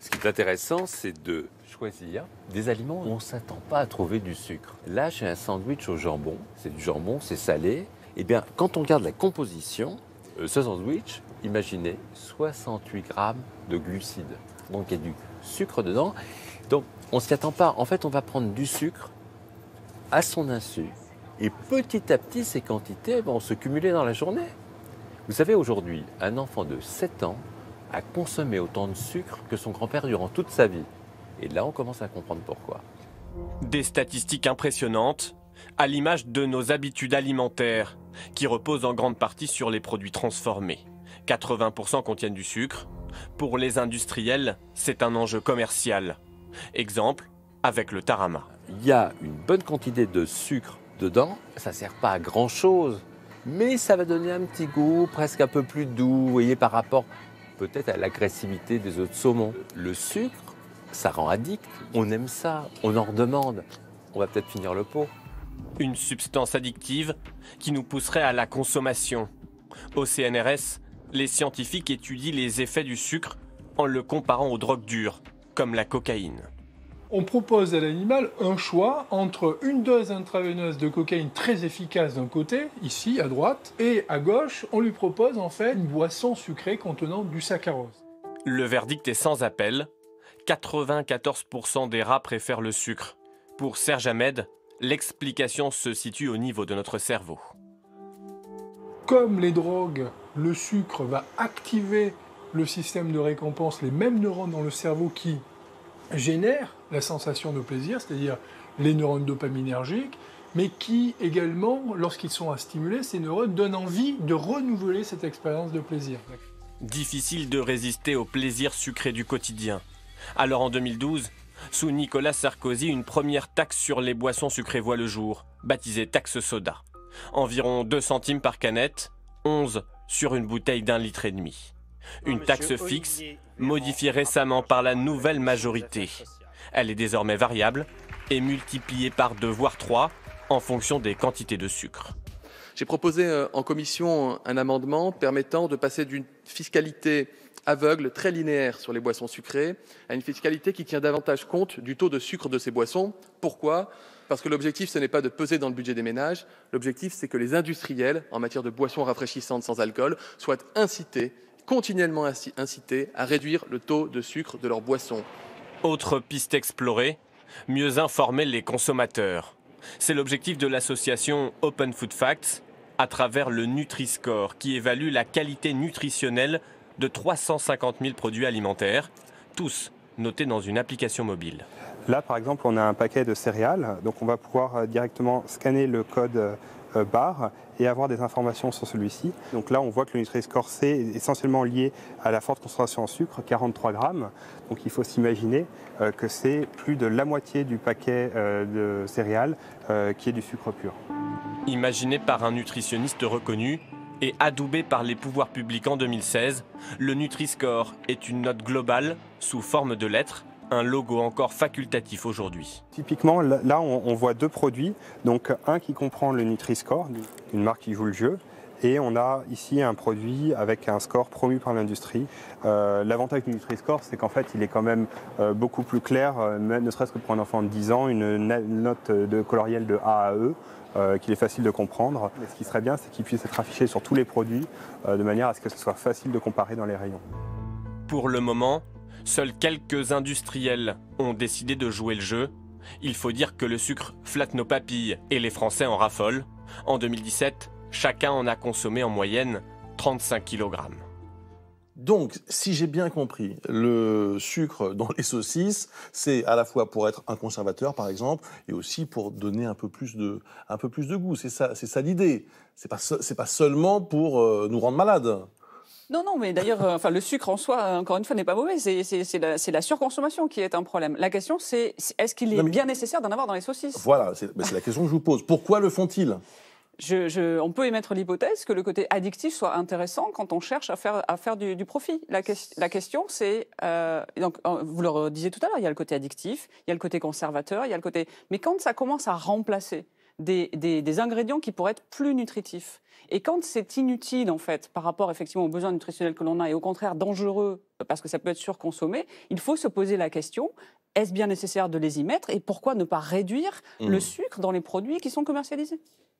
Ce qui est intéressant, c'est de choisir des aliments où on ne s'attend pas à trouver du sucre. Là, j'ai un sandwich au jambon. C'est du jambon, c'est salé. Eh bien, quand on regarde la composition, euh, ce sandwich, imaginez 68 grammes de glucides. Donc il y a du sucre dedans. Donc, on ne s'y attend pas. En fait, on va prendre du sucre à son insu. Et petit à petit, ces quantités vont se cumuler dans la journée. Vous savez, aujourd'hui, un enfant de 7 ans a consommé autant de sucre que son grand-père durant toute sa vie. Et là, on commence à comprendre pourquoi. Des statistiques impressionnantes, à l'image de nos habitudes alimentaires, qui reposent en grande partie sur les produits transformés. 80% contiennent du sucre. Pour les industriels, c'est un enjeu commercial. Exemple, avec le tarama. Il y a une bonne quantité de sucre dedans, ça ne sert pas à grand chose, mais ça va donner un petit goût presque un peu plus doux, par rapport peut-être à l'agressivité des autres saumons. Le sucre, ça rend addict, on aime ça, on en redemande, on va peut-être finir le pot. Une substance addictive qui nous pousserait à la consommation. Au CNRS, les scientifiques étudient les effets du sucre en le comparant aux drogues dures, comme la cocaïne. On propose à l'animal un choix entre une dose intraveineuse de cocaïne très efficace d'un côté, ici à droite, et à gauche, on lui propose en fait une boisson sucrée contenant du saccharose. Le verdict est sans appel. 94% des rats préfèrent le sucre. Pour Serge Ahmed, l'explication se situe au niveau de notre cerveau. Comme les drogues, le sucre va activer le système de récompense, les mêmes neurones dans le cerveau qui génèrent la sensation de plaisir, c'est-à-dire les neurones dopaminergiques, mais qui également, lorsqu'ils sont à stimuler, ces neurones donnent envie de renouveler cette expérience de plaisir. Difficile de résister aux plaisir sucré du quotidien. Alors en 2012, sous Nicolas Sarkozy, une première taxe sur les boissons sucrées voit le jour, baptisée taxe soda. Environ 2 centimes par canette, 11 sur une bouteille d'un litre et demi une taxe fixe modifiée récemment par la nouvelle majorité. Elle est désormais variable et multipliée par deux voire trois en fonction des quantités de sucre. J'ai proposé euh, en commission un amendement permettant de passer d'une fiscalité aveugle, très linéaire sur les boissons sucrées, à une fiscalité qui tient davantage compte du taux de sucre de ces boissons. Pourquoi Parce que l'objectif, ce n'est pas de peser dans le budget des ménages, l'objectif, c'est que les industriels, en matière de boissons rafraîchissantes sans alcool, soient incités continuellement incités à réduire le taux de sucre de leurs boissons. Autre piste explorée, mieux informer les consommateurs. C'est l'objectif de l'association Open Food Facts à travers le Nutri-Score qui évalue la qualité nutritionnelle de 350 000 produits alimentaires, tous notés dans une application mobile. Là, par exemple, on a un paquet de céréales, donc on va pouvoir euh, directement scanner le code euh, euh, barre et avoir des informations sur celui-ci. Donc là, on voit que le Nutri-Score c'est essentiellement lié à la forte concentration en sucre, 43 grammes. Donc il faut s'imaginer euh, que c'est plus de la moitié du paquet euh, de céréales qui est du sucre pur. Imaginé par un nutritionniste reconnu, et adoubé par les pouvoirs publics en 2016, le Nutri-Score est une note globale, sous forme de lettres, un logo encore facultatif aujourd'hui. Typiquement, là, on, voit deux produits. Donc, un qui comprend le Nutri-Score, une marque qui joue le jeu. Et on a ici un produit avec un score promu par l'industrie. Euh, l'avantage du Nutri-Score, c'est qu'en fait, il est quand même euh, beaucoup plus clair, euh, ne serait-ce que pour un enfant de 10 ans, une note de coloriel de A à E. qu'il est facile de comprendre. ce qui serait bien, c'est qu'il puisse être affiché sur tous les produits, de manière à ce que ce soit facile de comparer dans les rayons. Pour le moment, Seuls quelques industriels ont décidé de jouer le jeu. Il faut dire que le sucre flatte nos papilles et les Français en raffolent. En 2017, chacun en a consommé en moyenne 35 kg. Donc, si j'ai bien compris, le sucre dans les saucisses, c'est à la fois pour être un conservateur, par exemple, et aussi pour donner un peu plus de, un peu plus de goût. C'est ça, l'idée. Ce pas, pas seulement pour euh, nous rendre malades. Non, non, mais d'ailleurs, euh, enfin, le sucre en soi, euh, encore une fois, n'est pas mauvais. C'est la, surconsommation qui est un problème. La question, c'est est-ce qu'il est, bien nécessaire d'en avoir dans les saucisses Voilà, c'est la question que je vous pose. Pourquoi le font-ils on peut émettre l'hypothèse que le côté addictif soit intéressant quand on cherche à faire, du, profit. La, question, c'est. Euh, donc, vous le redisiez tout à l'heure, il y a le côté addictif, il y a le côté conservateur, il y a le côté. Mais quand ça commence à remplacer des ingrédients qui pourraient être plus nutritifs, et quand c'est inutile, en fait, par rapport effectivement aux besoins nutritionnels que l'on a, et au contraire dangereux, parce que ça peut être surconsommé, il faut se poser la question, est-ce bien nécessaire de les y mettre et pourquoi ne pas réduire mmh. le sucre dans les produits qui sont commercialisés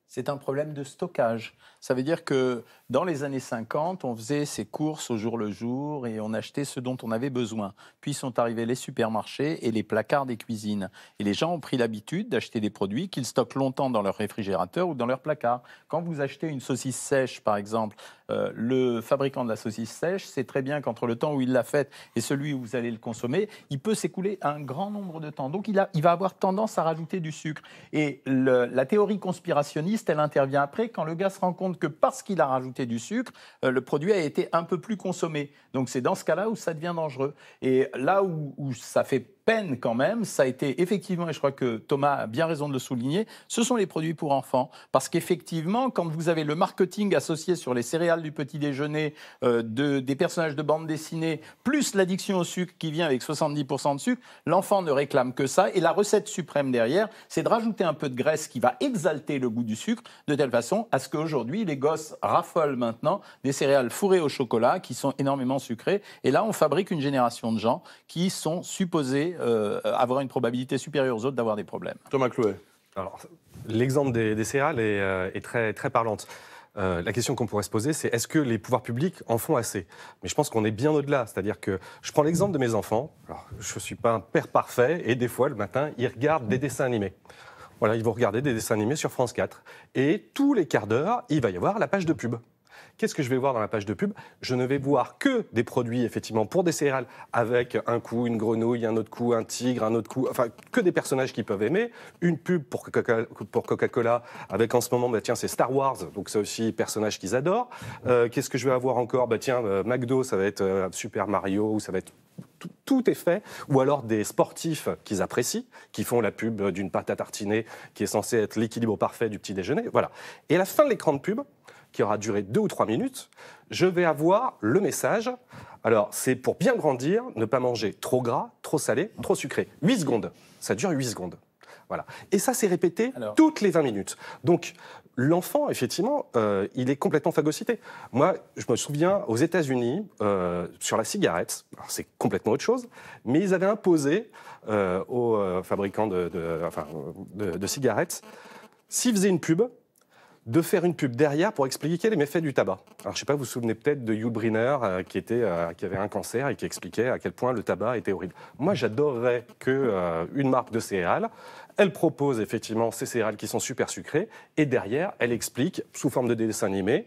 c'est un problème de stockage. Ça veut dire que dans les années 50, on faisait ses courses au jour le jour et on achetait ce dont on avait besoin. Puis sont arrivés les supermarchés et les placards des cuisines. Et les gens ont pris l'habitude d'acheter des produits qu'ils stockent longtemps dans leur réfrigérateur ou dans leur placard. Quand vous achetez une saucisse sèche, par exemple, euh, le fabricant de la saucisse sèche sait très bien qu'entre le temps où il l'a faite et celui où vous allez le consommer, il peut s'écouler un grand nombre de temps. Donc il, a, il va avoir tendance à rajouter du sucre. Et la théorie conspirationniste, elle intervient après quand le gars se rend compte que parce qu'il a rajouté du sucre, euh, le produit a été un peu plus consommé. Donc c'est dans ce cas-là où ça devient dangereux. Et là où ça fait peine quand même, ça a été effectivement, et je crois que Thomas a bien raison de le souligner, ce sont les produits pour enfants. Parce qu'effectivement, quand vous avez le marketing associé sur les céréales du petit déjeuner, euh, de, des personnages de bande dessinée, plus l'addiction au sucre qui vient avec 70% de sucre, l'enfant ne réclame que ça. Et la recette suprême derrière, c'est de rajouter un peu de graisse qui va exalter le goût du sucre, de telle façon à ce qu'aujourd'hui, les gosses raffolent maintenant des céréales fourrées au chocolat qui sont énormément sucrées. Et là, on fabrique une génération de gens qui sont supposés euh, avoir une probabilité supérieure aux autres d'avoir des problèmes. Thomas Clouet. Alors, l'exemple des, des, céréales est, euh, très, très parlante. Euh, la question qu'on pourrait se poser, c'est est-ce que les pouvoirs publics en font assez Mais je pense qu'on est bien au-delà. C'est-à-dire que je prends l'exemple de mes enfants. Alors, je ne suis pas un père parfait et des fois, le matin, ils regardent des dessins animés. Voilà, ils vont regarder des dessins animés sur France 4. Et tous les quarts d'heure, il va y avoir la page de pub qu'est-ce que je vais voir dans la page de pub Je ne vais voir que des produits, effectivement, pour des céréales, avec un coup, une grenouille, un autre coup, un tigre, un autre coup, enfin, que des personnages qu'ils peuvent aimer. Une pub pour Coca-Cola, avec en ce moment, bah, tiens, c'est Star Wars, donc c'est aussi personnages qu'ils adorent. Euh, qu'est-ce que je vais avoir encore bah, Tiens, euh, McDo, ça va être euh, Super Mario, ça va être tout, est fait, ou alors des sportifs qu'ils apprécient, qui font la pub d'une pâte à tartiner qui est censée être l'équilibre parfait du petit déjeuner. Voilà. Et à la fin de l'écran de pub, qui aura duré deux ou trois minutes, je vais avoir le message. Alors, c'est pour bien grandir, ne pas manger trop gras, trop salé, trop sucré. 8 secondes. Ça dure 8 secondes. Voilà. Et ça, c'est répété toutes les 20 minutes. Donc, l'enfant, effectivement, euh, il est complètement phagocyté. Moi, je me souviens aux États-Unis, euh, sur la cigarette, c'est complètement autre chose, mais ils avaient imposé euh, aux fabricants de, de, de, de cigarettes, s'ils faisaient une pub, de faire une pub derrière pour expliquer les méfaits du tabac. Alors, je sais pas, vous vous souvenez peut-être de Hugh Briner euh, qui, était, euh, qui avait un cancer et qui expliquait à quel point le tabac était horrible. Moi, j'adorerais qu'une euh, une marque de céréales, elle propose effectivement ces céréales qui sont super sucrées, et derrière, elle explique, sous forme de dessin animé,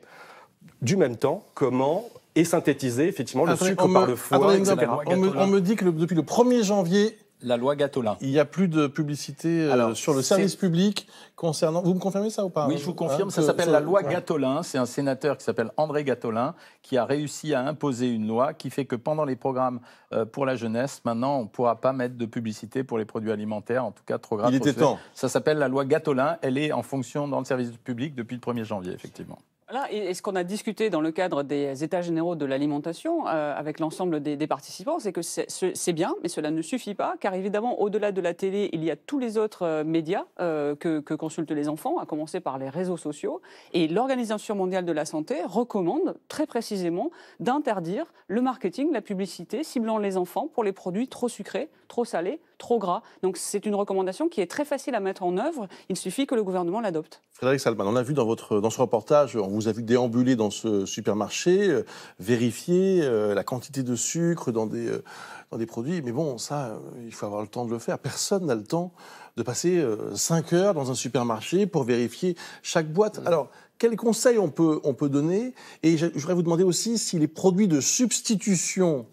du même temps, comment est synthétisé effectivement le sucre par le foie, On me, dit que depuis le 1er janvier la loi Gatolin. Il n'y a plus de publicité euh, sur le service public concernant. Vous me confirmez ça ou pas Oui, je vous hein, confirme. ça s'appelle la loi Gatolin. C'est un sénateur qui s'appelle André Gatolin qui a réussi à imposer une loi qui fait que pendant les programmes euh, pour la jeunesse, maintenant, on ne pourra pas mettre de publicité pour les produits alimentaires, en tout cas trop gras. Il était temps. Ça s'appelle la loi Gatolin. Elle est en fonction dans le service public depuis le 1er janvier, effectivement ce qu'on a discuté dans le cadre des États généraux de l'alimentation euh, avec l'ensemble des, participants, c'est que c'est bien, mais cela ne suffit pas, car évidemment, au-delà de la télé, il y a tous les autres euh, médias euh, que, consultent les enfants, à commencer par les réseaux sociaux. Et l'Organisation mondiale de la santé recommande très précisément d'interdire le marketing, la publicité ciblant les enfants pour les produits trop sucrés, trop salés, trop gras. Donc c'est une recommandation qui est très facile à mettre en œuvre. Il suffit que le gouvernement l'adopte. Frédéric Salman, on a vu dans, votre, dans ce reportage, on vous a vu déambuler dans ce supermarché, euh, vérifier euh, la quantité de sucre dans des, euh, dans des produits. Mais bon, ça, il faut avoir le temps de le faire. Personne n'a le temps de passer 5 heures dans un supermarché pour vérifier chaque boîte. Alors, quels conseils on peut, on peut donner Et je, voudrais vous demander aussi si les produits de substitution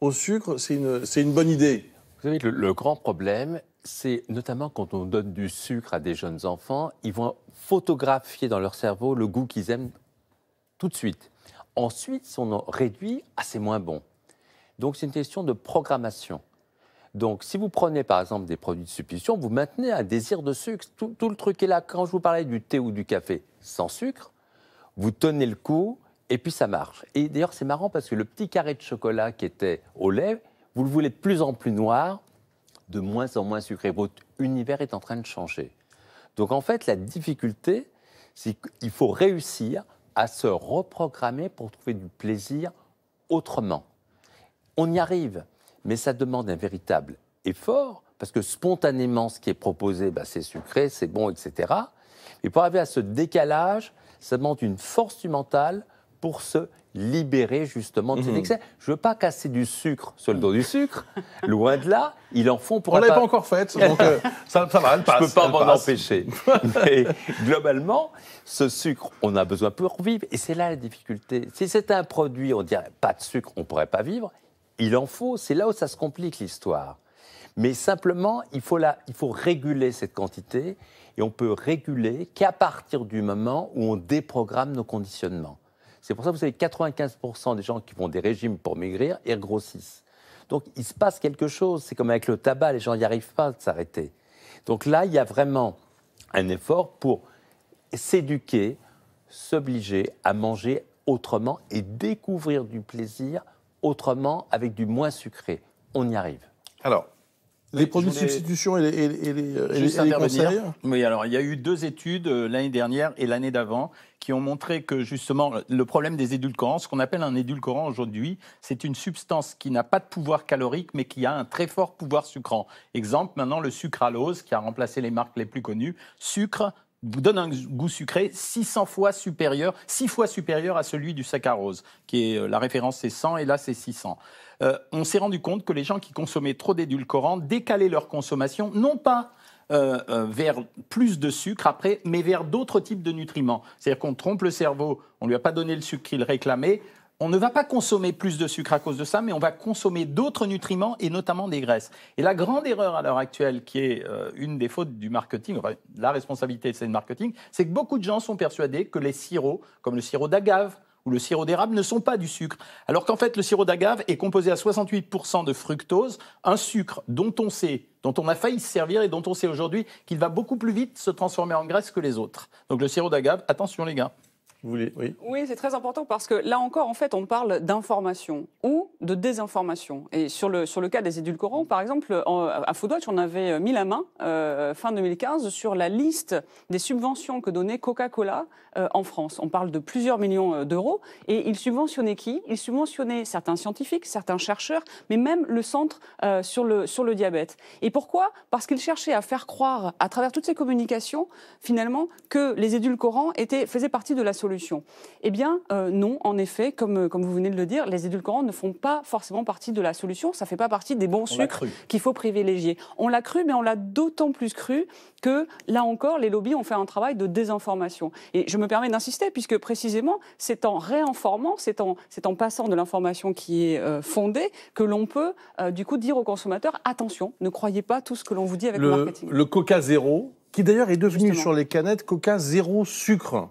au sucre, c'est une, une bonne idée le, grand problème, c'est notamment quand on donne du sucre à des jeunes enfants, ils vont photographier dans leur cerveau le goût qu'ils aiment tout de suite. Ensuite, si on en réduit, ah, c'est moins bon. Donc, c'est une question de programmation. Donc, si vous prenez par exemple des produits de substitution, vous maintenez un désir de sucre. Tout, tout, le truc est là. Quand je vous parlais du thé ou du café sans sucre, vous tenez le coup et puis ça marche. Et d'ailleurs, c'est marrant parce que le petit carré de chocolat qui était au lait, vous le voulez de plus en plus noir, de moins en moins sucré. Votre univers est en train de changer. Donc en fait, la difficulté, c'est qu'il faut réussir à se reprogrammer pour trouver du plaisir autrement. On y arrive, mais ça demande un véritable effort, parce que spontanément, ce qui est proposé, bah, c'est sucré, c'est bon, etc. Mais pour arriver à ce décalage, ça demande une force du mental pour se libérer justement de cet mhm. excès. Je veux pas casser du sucre sur le dos du sucre. Loin de là, il en font pour. On l'a pas encore faite, donc euh, ça, ça, va, elle Je peux pas m'en empêcher. globalement, ce sucre, on a besoin pour vivre, et c'est là la difficulté. Si c'est un produit, on dirait pas de sucre, on pourrait pas vivre. Il en faut. C'est là où ça se complique l'histoire. Mais simplement, il faut, la, il faut réguler cette quantité, et on peut réguler qu'à partir du moment où on déprogramme nos conditionnements. C'est pour ça que vous savez, 95% des gens qui font des régimes pour maigrir, ils grossissent. Donc il se passe quelque chose. C'est comme avec le tabac, les gens n'y arrivent pas à s'arrêter. Donc là, il y a vraiment un effort pour s'éduquer, s'obliger à manger autrement et découvrir du plaisir autrement avec du moins sucré. On y arrive. Alors, les produits de substitution et les, Oui, alors il y a eu deux études euh, l'année dernière et l'année d'avant qui ont montré que justement le problème des édulcorants, ce qu'on appelle un édulcorant aujourd'hui, c'est une substance qui n'a pas de pouvoir calorique mais qui a un très fort pouvoir sucrant. Exemple maintenant le sucralose qui a remplacé les marques les plus connues, sucre vous donne un goût sucré 600 fois supérieur, 6 fois supérieur à celui du saccharose, qui est euh, la référence c'est 100 et là c'est 600. Euh, on s'est rendu compte que les gens qui consommaient trop d'édulcorants décalaient leur consommation, non pas euh, vers plus de sucre après, mais vers d'autres types de nutriments. C'est-à-dire qu'on trompe le cerveau, on ne lui a pas donné le sucre qu'il réclamait, on ne va pas consommer plus de sucre à cause de ça, mais on va consommer d'autres nutriments et notamment des graisses. Et la grande erreur à l'heure actuelle, qui est euh, une des fautes du marketing, la responsabilité c'est le marketing, c'est que beaucoup de gens sont persuadés que les sirops, comme le sirop d'agave ou le sirop d'érable, ne sont pas du sucre. Alors qu'en fait, le sirop d'agave est composé à 68% de fructose, un sucre dont on sait dont on a failli se servir et dont on sait aujourd'hui qu'il va beaucoup plus vite se transformer en graisse que les autres. Donc le sirop d'agave, attention les gars oui, c'est très important parce que là encore, en fait, on parle d'information ou de désinformation. Et sur le, sur le cas des édulcorants, par exemple, à Foodwatch, on avait mis la main euh, fin 2015 sur la liste des subventions que donnait Coca-Cola euh, en France. On parle de plusieurs millions euh, d'euros. Et ils subventionnaient qui Ils subventionnaient certains scientifiques, certains chercheurs, mais même le centre sur, le, sur le diabète. Et pourquoi Parce qu'ils cherchaient à faire croire, à travers toutes ces communications, finalement, que les édulcorants étaient, faisaient partie de la société solution Eh bien, euh, non, en effet, comme, euh, comme vous venez de le dire, les édulcorants ne font pas forcément partie de la solution. Ça ne fait pas partie des bons sucres qu'il faut privilégier. On l'a cru, mais on l'a d'autant plus cru que, là encore, les lobbies ont fait un travail de désinformation. Et je me permets d'insister, puisque précisément, c'est en réinformant, c'est en, passant de l'information qui est euh, fondée que l'on peut, du coup, dire aux consommateurs attention, ne croyez pas tout ce que l'on vous dit avec le, marketing. Le Coca-Zéro, qui d'ailleurs est devenu sur les canettes Coca zéro sucre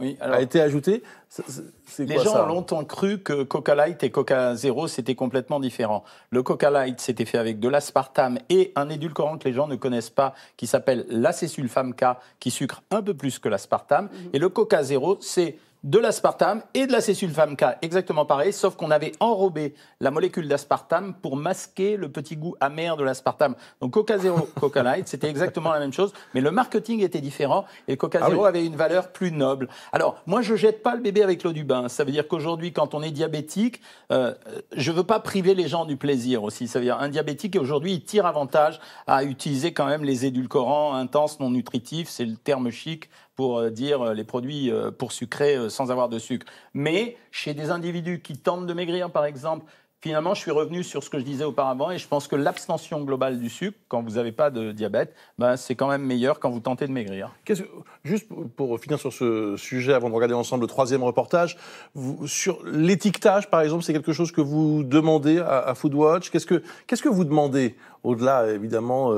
oui, alors, a été ajouté. c'est les gens ont longtemps cru que Coca Light et Coca Zero, c'était complètement différent. Le Coca Light, c'était fait avec de l'aspartame et un édulcorant que les gens ne connaissent pas, qui s'appelle l'acésulfame K, qui sucre un peu plus que l'aspartame. Mm-hmm. Et le Coca Zero, c'est de l'aspartame et de la césulfame K, exactement pareil, sauf qu'on avait enrobé la molécule d'aspartame pour masquer le petit goût amer de l'aspartame. Donc Coca Zero, Coca Light, c'était exactement la même chose, mais le marketing était différent et Coca ah Zero avait une valeur plus noble. Alors moi, je jette pas le bébé avec l'eau du bain. Ça veut dire qu'aujourd'hui, quand on est diabétique, je euh, euh, je veux pas priver les gens du plaisir aussi. Ça veut dire un diabétique aujourd'hui, il tire avantage à utiliser quand même les édulcorants intenses, non nutritifs, c'est le terme chic pour euh, dire euh, les produits euh, pour sucrer sans avoir de sucre. Mais chez des individus qui tentent de maigrir, par exemple, finalement, je suis revenu sur ce que je disais auparavant et je pense que l'abstention globale du sucre, quand vous n'avez pas de diabète, ben c'est quand même meilleur quand vous tentez de maigrir. Que, juste pour finir sur ce sujet, avant de regarder ensemble le troisième reportage, vous, sur l'étiquetage, par exemple, c'est quelque chose que vous demandez à, Food Foodwatch. Qu'est-ce que, qu'est-ce que vous demandez au-delà, évidemment,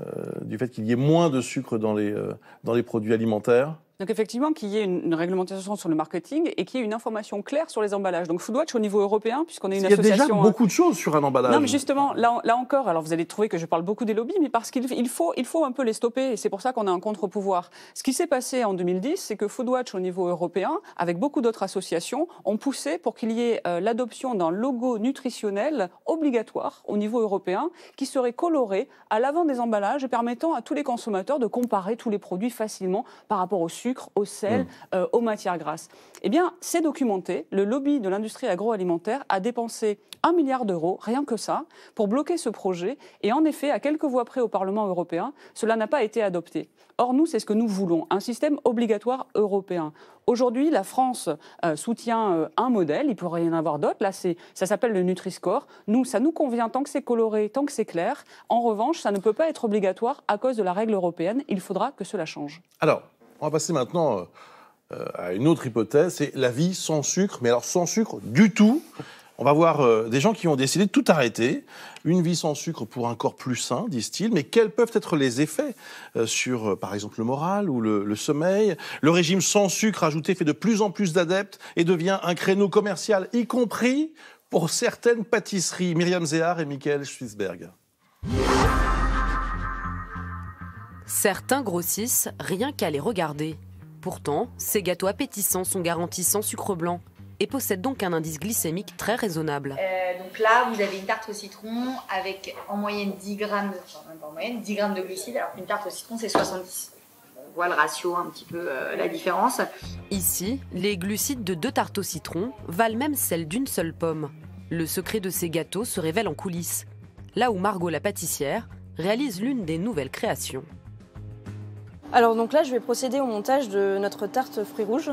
euh, du fait qu'il y ait moins de sucre dans les, euh, dans les produits alimentaires. Donc effectivement, qu'il y ait une, réglementation sur le marketing et qu'il y ait une information claire sur les emballages. Donc Foodwatch au niveau européen, puisqu'on est une association... Il y a déjà euh, beaucoup de choses sur un emballage. Non, mais justement, là, là, encore, alors vous allez trouver que je parle beaucoup des lobbies, mais parce qu'il faut, il faut un peu les stopper, et c'est pour ça qu'on a un contre-pouvoir. Ce qui s'est passé en 2010, c'est que Foodwatch au niveau européen, avec beaucoup d'autres associations, ont poussé pour qu'il y ait l'adoption d'un logo nutritionnel obligatoire au niveau européen qui serait coloré à l'avant des emballages et permettant à tous les consommateurs de comparer tous les produits facilement par rapport au sucre, au sel, mm. euh, aux matières grasses. Eh bien, c'est documenté. Le lobby de l'industrie agroalimentaire a dépensé un milliard d'euros, rien que ça, pour bloquer ce projet. Et en effet, à quelques voix près au Parlement européen, cela n'a pas été adopté. Or, nous, c'est ce que nous voulons, un système obligatoire européen. Aujourd'hui, la France euh, soutient euh, un modèle, il pourrait y en avoir d'autres. Là, ça s'appelle le Nutri-Score. Nous, ça nous convient tant que c'est coloré, tant que c'est clair. En revanche, ça ne peut pas être obligatoire à cause de la règle européenne. Il faudra que cela change. Alors, on va passer maintenant euh, à une autre hypothèse, c'est la vie sans sucre, mais alors sans sucre du tout. On va voir euh, des gens qui ont décidé de tout arrêter. Une vie sans sucre pour un corps plus sain, disent-ils. Mais quels peuvent être les effets euh, sur, euh, par exemple, le moral ou le, sommeil Le régime sans sucre ajouté fait de plus en plus d'adeptes et devient un créneau commercial, y compris pour certaines pâtisseries. Myriam Zehar et Michael Schwitzberg. Certains grossissent rien qu'à les regarder. Pourtant, ces gâteaux appétissants sont garantis sans sucre blanc et possède donc un indice glycémique très raisonnable. Euh, donc là, vous avez une tarte au citron avec en moyenne 10 grammes, de, de glucides, alors qu'une tarte au citron, c'est 70. On voit le ratio un petit peu, euh, la différence. Ici, les glucides de deux tartes au citron valent même celles d'une seule pomme. Le secret de ces gâteaux se révèle en coulisses, là où Margot la pâtissière réalise l'une des nouvelles créations. Alors donc là, je vais procéder au montage de notre tarte fruits rouges.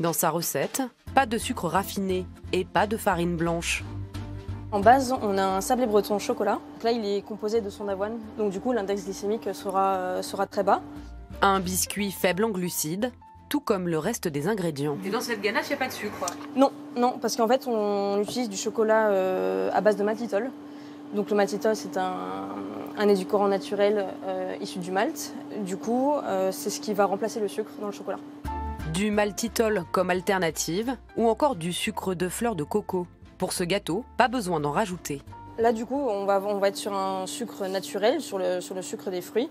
Dans sa recette, pas de sucre raffiné et pas de farine blanche. En base, on a un sablé breton chocolat. Là, il est composé de son d'avoine, donc du coup, l'index glycémique sera, euh, sera très bas. Un biscuit faible en glucides, tout comme le reste des ingrédients. Et dans cette ganache, il n'y a pas de sucre Non, non, parce qu'en fait, on utilise du chocolat euh, à base de matitol. Donc le matitol, c'est un, un naturel euh, issu du malt. Du coup, c'est ce qui va remplacer le sucre dans le chocolat du maltitol comme alternative ou encore du sucre de fleur de coco. Pour ce gâteau, pas besoin d'en rajouter. Là, du coup, on va, être sur un sucre naturel, sur le, sucre des fruits.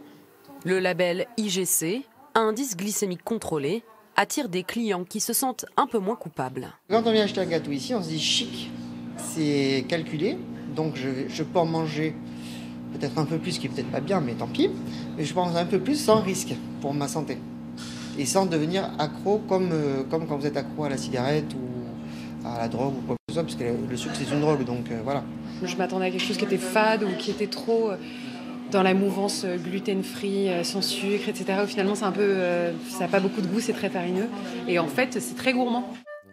Le label IGC, indice glycémique contrôlé, attire des clients qui se sentent un peu moins coupables. Quand on vient acheter un gâteau ici, on se dit chic, c'est calculé, donc je, peux en manger peut-être un peu plus, ce qui est peut-être pas bien, mais tant pis, mais je pense un peu plus sans risque pour ma santé et sans devenir accro comme, euh, comme quand vous êtes accro à la cigarette ou à la drogue ou quoi que ce soit, parce que le sucre c'est une drogue, donc euh, voilà. Je m'attendais à quelque chose qui était fade ou qui était trop euh, dans la mouvance gluten-free, sans sucre, etc. finalement, c'est un peu, ça n'a pas beaucoup de goût, c'est très farineux. Et en fait, c'est très gourmand.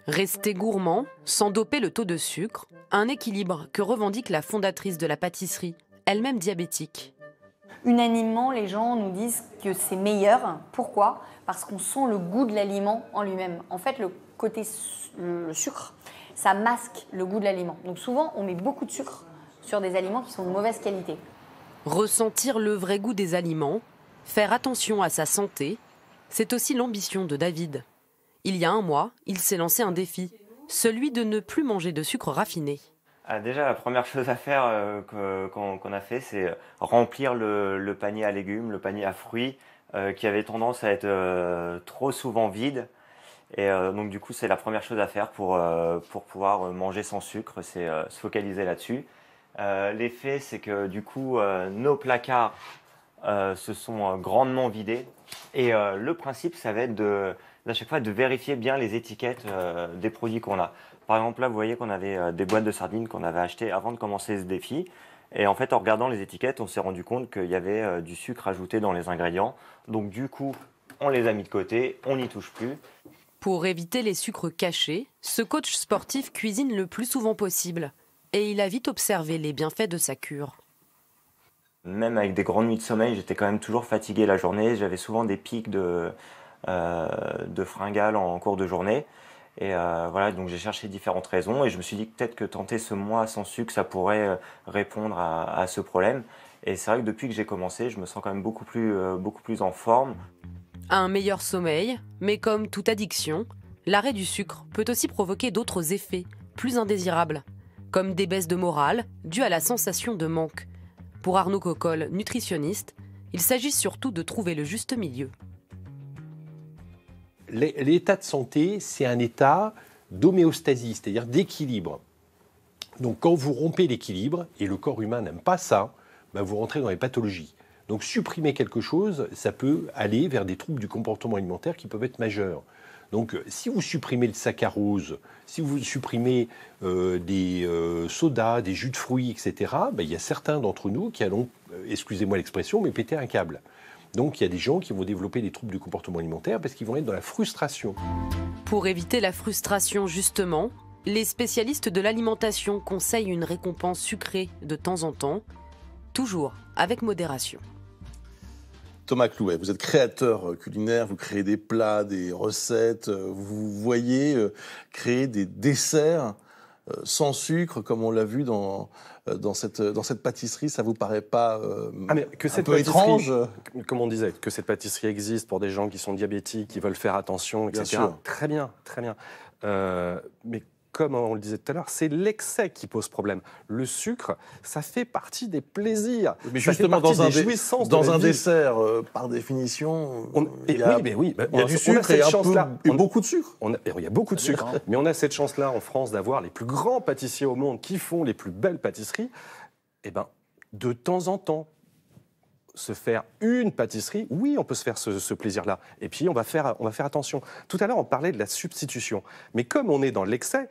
Rester gourmand, sans doper le taux de sucre, un équilibre que revendique la fondatrice de la pâtisserie, elle-même diabétique. Unanimement, les gens nous disent que c'est meilleur. Pourquoi parce qu'on sent le goût de l'aliment en lui-même. En fait, le côté le sucre, ça masque le goût de l'aliment. Donc souvent, on met beaucoup de sucre sur des aliments qui sont de mauvaise qualité. Ressentir le vrai goût des aliments, faire attention à sa santé, c'est aussi l'ambition de David. Il y a un mois, il s'est lancé un défi, celui de ne plus manger de sucre raffiné. Ah, déjà, la première chose à faire euh, qu'on a fait, c'est remplir le, panier à légumes, le panier à fruits euh, qui avait tendance à être euh, trop souvent vide. Et euh, donc du coup, c'est la première chose à faire pour, pouvoir manger sans sucre, c'est se focaliser là-dessus. L'effet, c'est que du coup, nos placards se sont grandement vidés. Et le principe, ça va être de, à chaque fois de vérifier bien les étiquettes des produits qu'on a. Par exemple, là, vous voyez qu'on avait des boîtes de sardines qu'on avait achetées avant de commencer ce défi. Et en fait, en regardant les étiquettes, on s'est rendu compte qu'il y avait euh, du sucre ajouté dans les ingrédients. Donc du coup, on les a mis de côté, on n'y touche plus. Pour éviter les sucres cachés, ce coach sportif cuisine le plus souvent possible. Et il a vite observé les bienfaits de sa cure. Même avec des grandes nuits de sommeil, j'étais quand même toujours fatigué la journée. J'avais souvent des pics de euh, fringales en cours de journée. Et euh, voilà, donc j'ai cherché différentes raisons et je me suis dit que peut-être que tenter ce mois sans sucre, ça pourrait euh, répondre à, ce problème. Et c'est vrai que depuis que j'ai commencé, je me sens quand même beaucoup plus, euh, beaucoup plus en forme. Un meilleur sommeil, mais comme toute addiction, l'arrêt du sucre peut aussi provoquer d'autres effets plus indésirables, comme des baisses de morale dues à la sensation de manque. Pour Arnaud Cocolle, nutritionniste, il s'agit surtout de trouver le juste milieu l'état de santé, c'est un état d'homéostasie, c'est-à-dire d'équilibre. Donc quand vous rompez l'équilibre, et le corps humain n'aime pas ça, ben, vous rentrez dans les pathologies. Donc supprimer quelque chose, ça peut aller vers des troubles du comportement alimentaire qui peuvent être majeurs. Donc si vous supprimez le saccharose, si vous supprimez euh, des euh, sodas, des jus de fruits, etc., ben, il y a certains d'entre nous qui allons, euh, excusez-moi l'expression, mais péter un câble. Donc il y a des gens qui vont développer des troubles du comportement alimentaire parce qu'ils vont être dans la frustration. Pour éviter la frustration justement, les spécialistes de l'alimentation conseillent une récompense sucrée de temps en temps, toujours avec modération. Thomas Clouet, vous êtes créateur culinaire, vous créez des plats, des recettes, euh, vous voyez euh, créer des desserts euh, sans sucre, comme on l'a vu dans euh, dans cette, euh, dans cette pâtisserie, ça vous paraît pas euh, ah, que un étrange Comme on disait, que cette pâtisserie existe pour des gens qui sont diabétiques, qui veulent faire attention, etc. Bien Très bien, très bien. mais comme on le disait tout à l'heure, c'est l'excès qui pose problème. Le sucre, ça fait partie des plaisirs. Mais justement, dans un, dans un dessert, euh, par définition, euh, il a, oui, mais oui, il a du sucre et, beaucoup de sucre. On il y a beaucoup de sucre, mais on a cette chance-là en France d'avoir les plus grands pâtissiers au monde qui font les plus belles pâtisseries. Eh ben, de temps en temps, se faire une pâtisserie, oui, on peut se faire ce, plaisir-là. Et puis, on va, faire, on va faire attention. Tout à l'heure, on parlait de la substitution. Mais comme on est dans l'excès,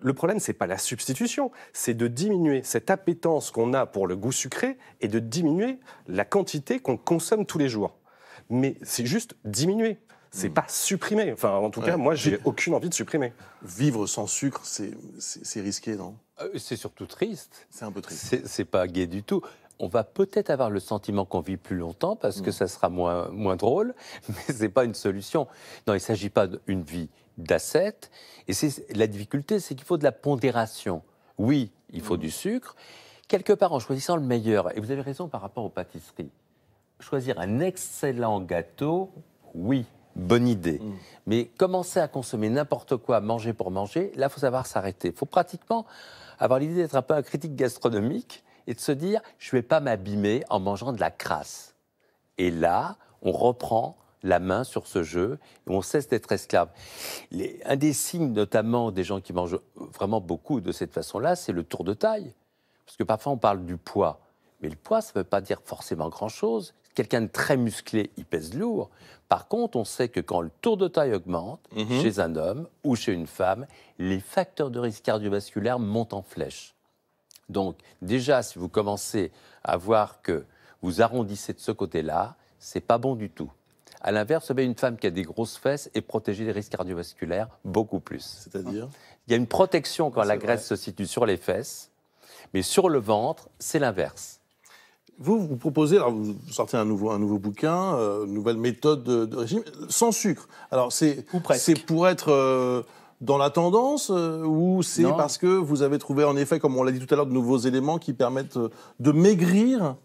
le problème, ce n'est pas la substitution, c'est de diminuer cette appétence qu'on a pour le goût sucré et de diminuer la quantité qu'on consomme tous les jours. Mais c'est juste diminuer. C'est hmm. pas supprimer. Enfin, en tout cas, moi, j'ai aucune envie de supprimer. Vivre sans sucre, c'est risqué, non euh, C'est surtout triste. C'est un peu triste. C'est pas gai du tout on va peut-être avoir le sentiment qu'on vit plus longtemps parce que mm. ça sera moins, drôle, mais ce n'est pas une solution. Non, il ne s'agit pas d'une vie d'asset. Et c'est la difficulté, c'est qu'il faut de la pondération. Oui, il faut mm. du sucre. Quelque part, en choisissant le meilleur, et vous avez raison par rapport aux pâtisseries, choisir un excellent gâteau, oui, bonne idée. Mm. Mais commencer à consommer n'importe quoi, manger pour manger, là, il faut savoir s'arrêter. Il faut pratiquement avoir l'idée d'être un peu un critique gastronomique et de se dire je ne vais pas m'abîmer en mangeant de la crasse. Et là, on reprend la main sur ce jeu on cesse d'être esclave. un des signes notamment des gens qui mangent vraiment beaucoup de cette façon-là, c'est le tour de taille. Parce que parfois on parle du poids, mais le poids, ça ne veut pas dire forcément grand-chose. Quelqu'un de très musclé, il pèse lourd. Par contre, on sait que quand le tour de taille augmente, mhm. chez un homme ou chez une femme, les facteurs de risque cardiovasculaire montent en flèche. Donc déjà, si vous commencez à voir que vous arrondissez de ce côté-là, c'est pas bon du tout. À l'inverse, une femme qui a des grosses fesses est protégée des risques cardiovasculaires beaucoup plus. C'est-à-dire Il y a une protection quand la graisse se situe sur les fesses, mais sur le ventre, c'est l'inverse. Vous, vous proposez, vous sortez un nouveau, un nouveau bouquin, euh, nouvelle méthode de, régime, sans sucre. Alors c'est pour être... Euh, dans la tendance euh, ou c'est parce que vous avez trouvé en effet, comme on l'a dit tout à l'heure, de nouveaux éléments qui permettent euh, de maigrir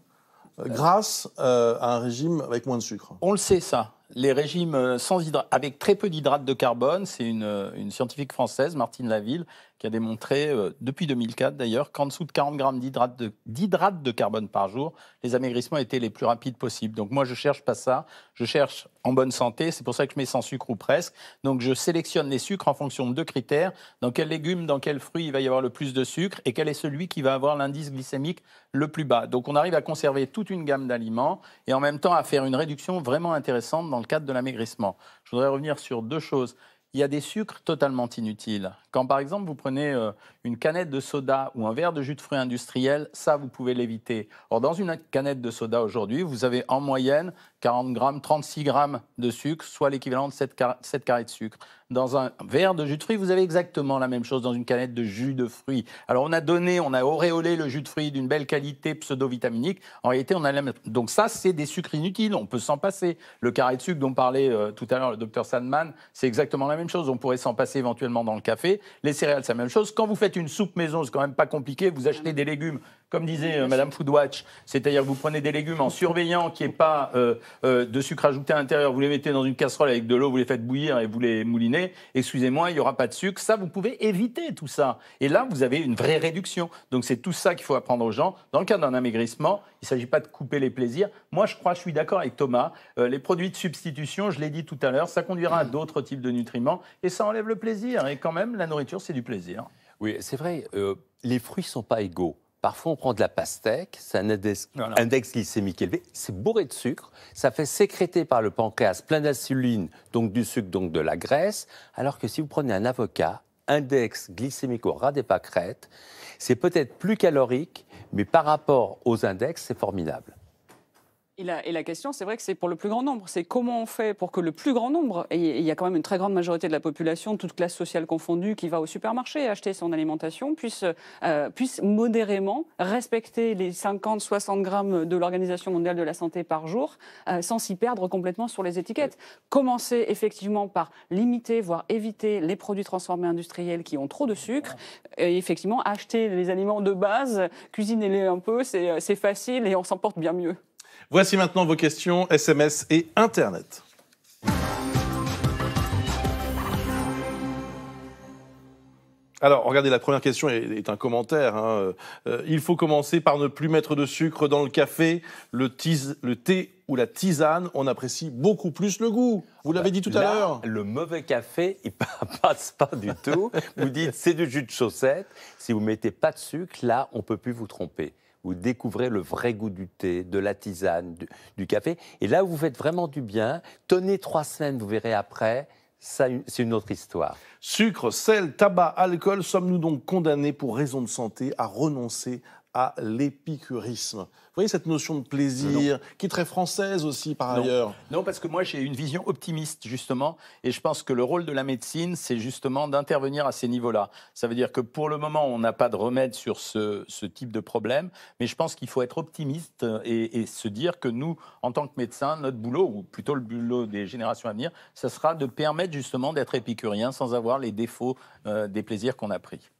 euh, grâce à un régime avec moins de sucre On le sait ça les régimes euh, sans avec très peu d'hydrates de carbone, c'est une, euh, scientifique française, Martine Laville, qui a démontré, euh, depuis 2004 d'ailleurs, qu'en dessous de 40 grammes d'hydrates de, de, carbone par jour, les amaigrissements étaient les plus rapides possibles. Donc moi, je cherche pas ça, je cherche en bonne santé, c'est pour ça que je mets sans sucre ou presque. Donc je sélectionne les sucres en fonction de deux critères, dans quel légume, dans quel fruit il va y avoir le plus de sucre, et quel est celui qui va avoir l'indice glycémique le plus bas. Donc on arrive à conserver toute une gamme d'aliments, et en même temps à faire une réduction vraiment intéressante dans le cadre de l'amaigrissement. Je voudrais revenir sur deux choses. Il y a des sucres totalement inutiles. Quand par exemple vous prenez euh, une canette de soda ou un verre de jus de fruits industriel, ça vous pouvez l'éviter. Or dans une canette de soda aujourd'hui, vous avez en moyenne 40 grammes, 36 grammes de sucre, soit l'équivalent de 7 carrés de sucre dans un verre de jus de fruits, vous avez exactement la même chose dans une canette de jus de fruits. Alors on a donné, on a auréolé le jus de fruits d'une belle qualité pseudo-vitaminique. En réalité, on a la même. Donc ça, c'est des sucres inutiles. On peut s'en passer. Le carré de sucre dont parlait euh, tout à l'heure le docteur Sandman, c'est exactement la même chose. On pourrait s'en passer éventuellement dans le café. Les céréales, c'est la même chose. Quand vous faites une soupe maison, c'est quand même pas compliqué. Vous achetez mmh. des légumes comme disait Mme euh, Madame Foodwatch, c'est-à-dire que vous prenez des légumes en surveillant qu'il n'y ait pas euh, euh, de sucre ajouté à l'intérieur, vous les mettez dans une casserole avec de l'eau, vous les faites bouillir et vous les moulinez, excusez-moi, il n'y aura pas de sucre, ça, vous pouvez éviter tout ça. Et là, vous avez une vraie réduction. Donc c'est tout ça qu'il faut apprendre aux gens. Dans le cas d'un amaigrissement, il ne s'agit pas de couper les plaisirs. Moi, je crois, je suis d'accord avec Thomas, les produits de substitution, je l'ai dit tout à l'heure, ça conduira à d'autres types de nutriments et ça enlève le plaisir. Et quand même, la nourriture, c'est du plaisir. Oui, c'est vrai, les fruits ne sont pas égaux. Parfois, on prend de la pastèque, c'est un index, glycémique élevé, c'est bourré de sucre, ça fait sécréter par le pancréas plein d'insuline, donc du sucre, donc de la graisse, alors que si vous prenez un avocat, index glycémique au ras des pâquerettes, c'est peut-être plus calorique, mais par rapport aux index, c'est formidable. Et la, question, c'est vrai que c'est pour le plus grand nombre. C'est comment on fait pour que le plus grand nombre, et il y a quand même une très grande majorité de la population, toute classe sociale confondue, qui va au supermarché acheter son alimentation, puisse, euh, modérément respecter les 50-60 grammes de l'Organisation mondiale de la santé par jour, euh, sans s'y perdre complètement sur les étiquettes. Commencer effectivement par limiter, voire éviter les produits transformés industriels qui ont trop de sucre, et effectivement acheter les aliments de base, cuisiner-les un peu, c'est euh, facile et on s'en porte bien mieux. Voici maintenant vos questions SMS et Internet. Alors, regardez, la première question est, un commentaire. Hein. Euh, il faut commencer par ne plus mettre de sucre dans le café, le, le thé ou la tisane. On apprécie beaucoup plus le goût. Vous ah bah, l'avez dit tout à l'heure. Le mauvais café, il passe pas du tout. vous dites, c'est du jus de chaussette. Si vous mettez pas de sucre, là, on peut plus vous tromper vous découvrez le vrai goût du thé, de la tisane, du, café. Et là, vous faites vraiment du bien. Tenez trois semaines, vous verrez après. c'est une autre histoire. Sucre, sel, tabac, alcool, sommes-nous donc condamnés pour raison de santé à renoncer à l'épicurisme. Vous voyez cette notion de plaisir, qui est très française aussi par ailleurs. Non, parce que moi j'ai une vision optimiste justement, et je pense que le rôle de la médecine, c'est justement d'intervenir à ces niveaux-là. Ça veut dire que pour le moment, on n'a pas de remède sur ce, type de problème, mais je pense qu'il faut être optimiste euh, et, se dire que nous, en tant que médecins, notre boulot, ou plutôt le boulot des générations à venir, ça sera de permettre justement d'être épicurien sans avoir les défauts euh, des plaisirs qu'on a pris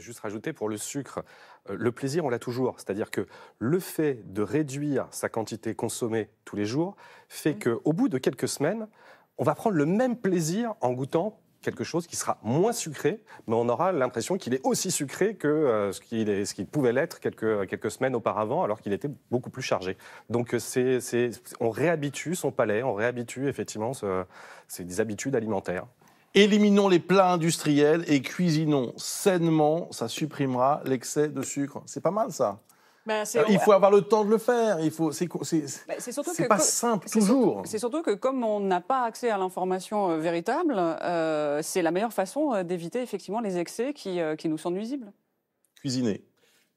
juste rajouter pour le sucre, euh, le plaisir, on l'a toujours. C'est-à-dire que le fait de réduire sa quantité consommée tous les jours fait qu'au bout de quelques semaines, on va prendre le même plaisir en goûtant quelque chose qui sera moins sucré, mais on aura l'impression qu'il est aussi sucré que euh, ce qu'il pouvait l'être quelques, quelques semaines auparavant, alors qu'il était beaucoup plus chargé. Donc euh, c'est on réhabitue son palais, on réhabitue effectivement ses habitudes alimentaires. Éliminons les plats industriels et cuisinons sainement, ça supprimera l'excès de sucre. C'est pas mal ça. Ben, euh, il faut avoir le temps de le faire. Il faut. C'est ben, que... pas simple toujours. C'est surtout, que comme on n'a pas accès à l'information euh, véritable, euh, c'est la meilleure façon d'éviter effectivement les excès qui, nous sont nuisibles. Cuisiner.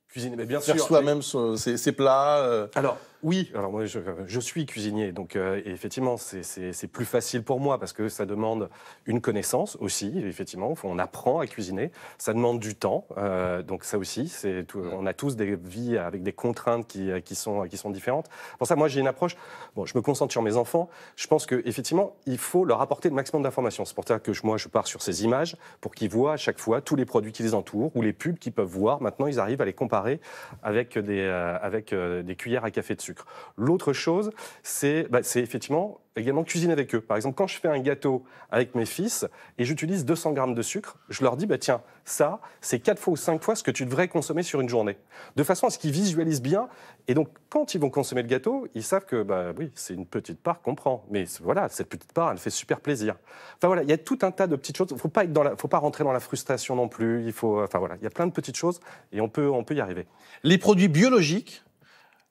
Cuisiner, bien sûr. Faire soi-même ses, plats. Alors. Oui, alors moi je, suis cuisinier, donc euh, effectivement c'est plus facile pour moi parce que ça demande une connaissance aussi, effectivement, on apprend à cuisiner, ça demande du temps, euh, donc ça aussi, tout, on a tous des vies avec des contraintes qui, euh, qui, sont, qui sont différentes. Pour ça, moi j'ai une approche, bon, je me concentre sur mes enfants, je pense qu'effectivement il faut leur apporter le maximum d'informations, c'est pour ça que je, moi je pars sur ces images pour qu'ils voient à chaque fois tous les produits qui les entourent ou les pubs qu'ils peuvent voir, maintenant ils arrivent à les comparer avec des, avec, des cuillères à café dessus. L'autre chose, bah, c'est effectivement également cuisiner avec eux. Par exemple, quand je fais un gâteau avec mes fils et j'utilise 200 grammes de sucre, je leur dis, bah, tiens, ça, c'est 4 fois ou 5 fois ce que tu devrais consommer sur une journée. De façon à ce qu'ils visualisent bien. Et donc, quand ils vont consommer le gâteau, ils savent que, bah oui, c'est une petite part qu'on prend. Mais voilà, cette petite part, elle fait super plaisir. Enfin voilà, il y a tout un tas de petites choses. Il ne faut pas rentrer dans la frustration non plus. Il faut, enfin voilà, il y a plein de petites choses et on peut, on peut y arriver. Les produits biologiques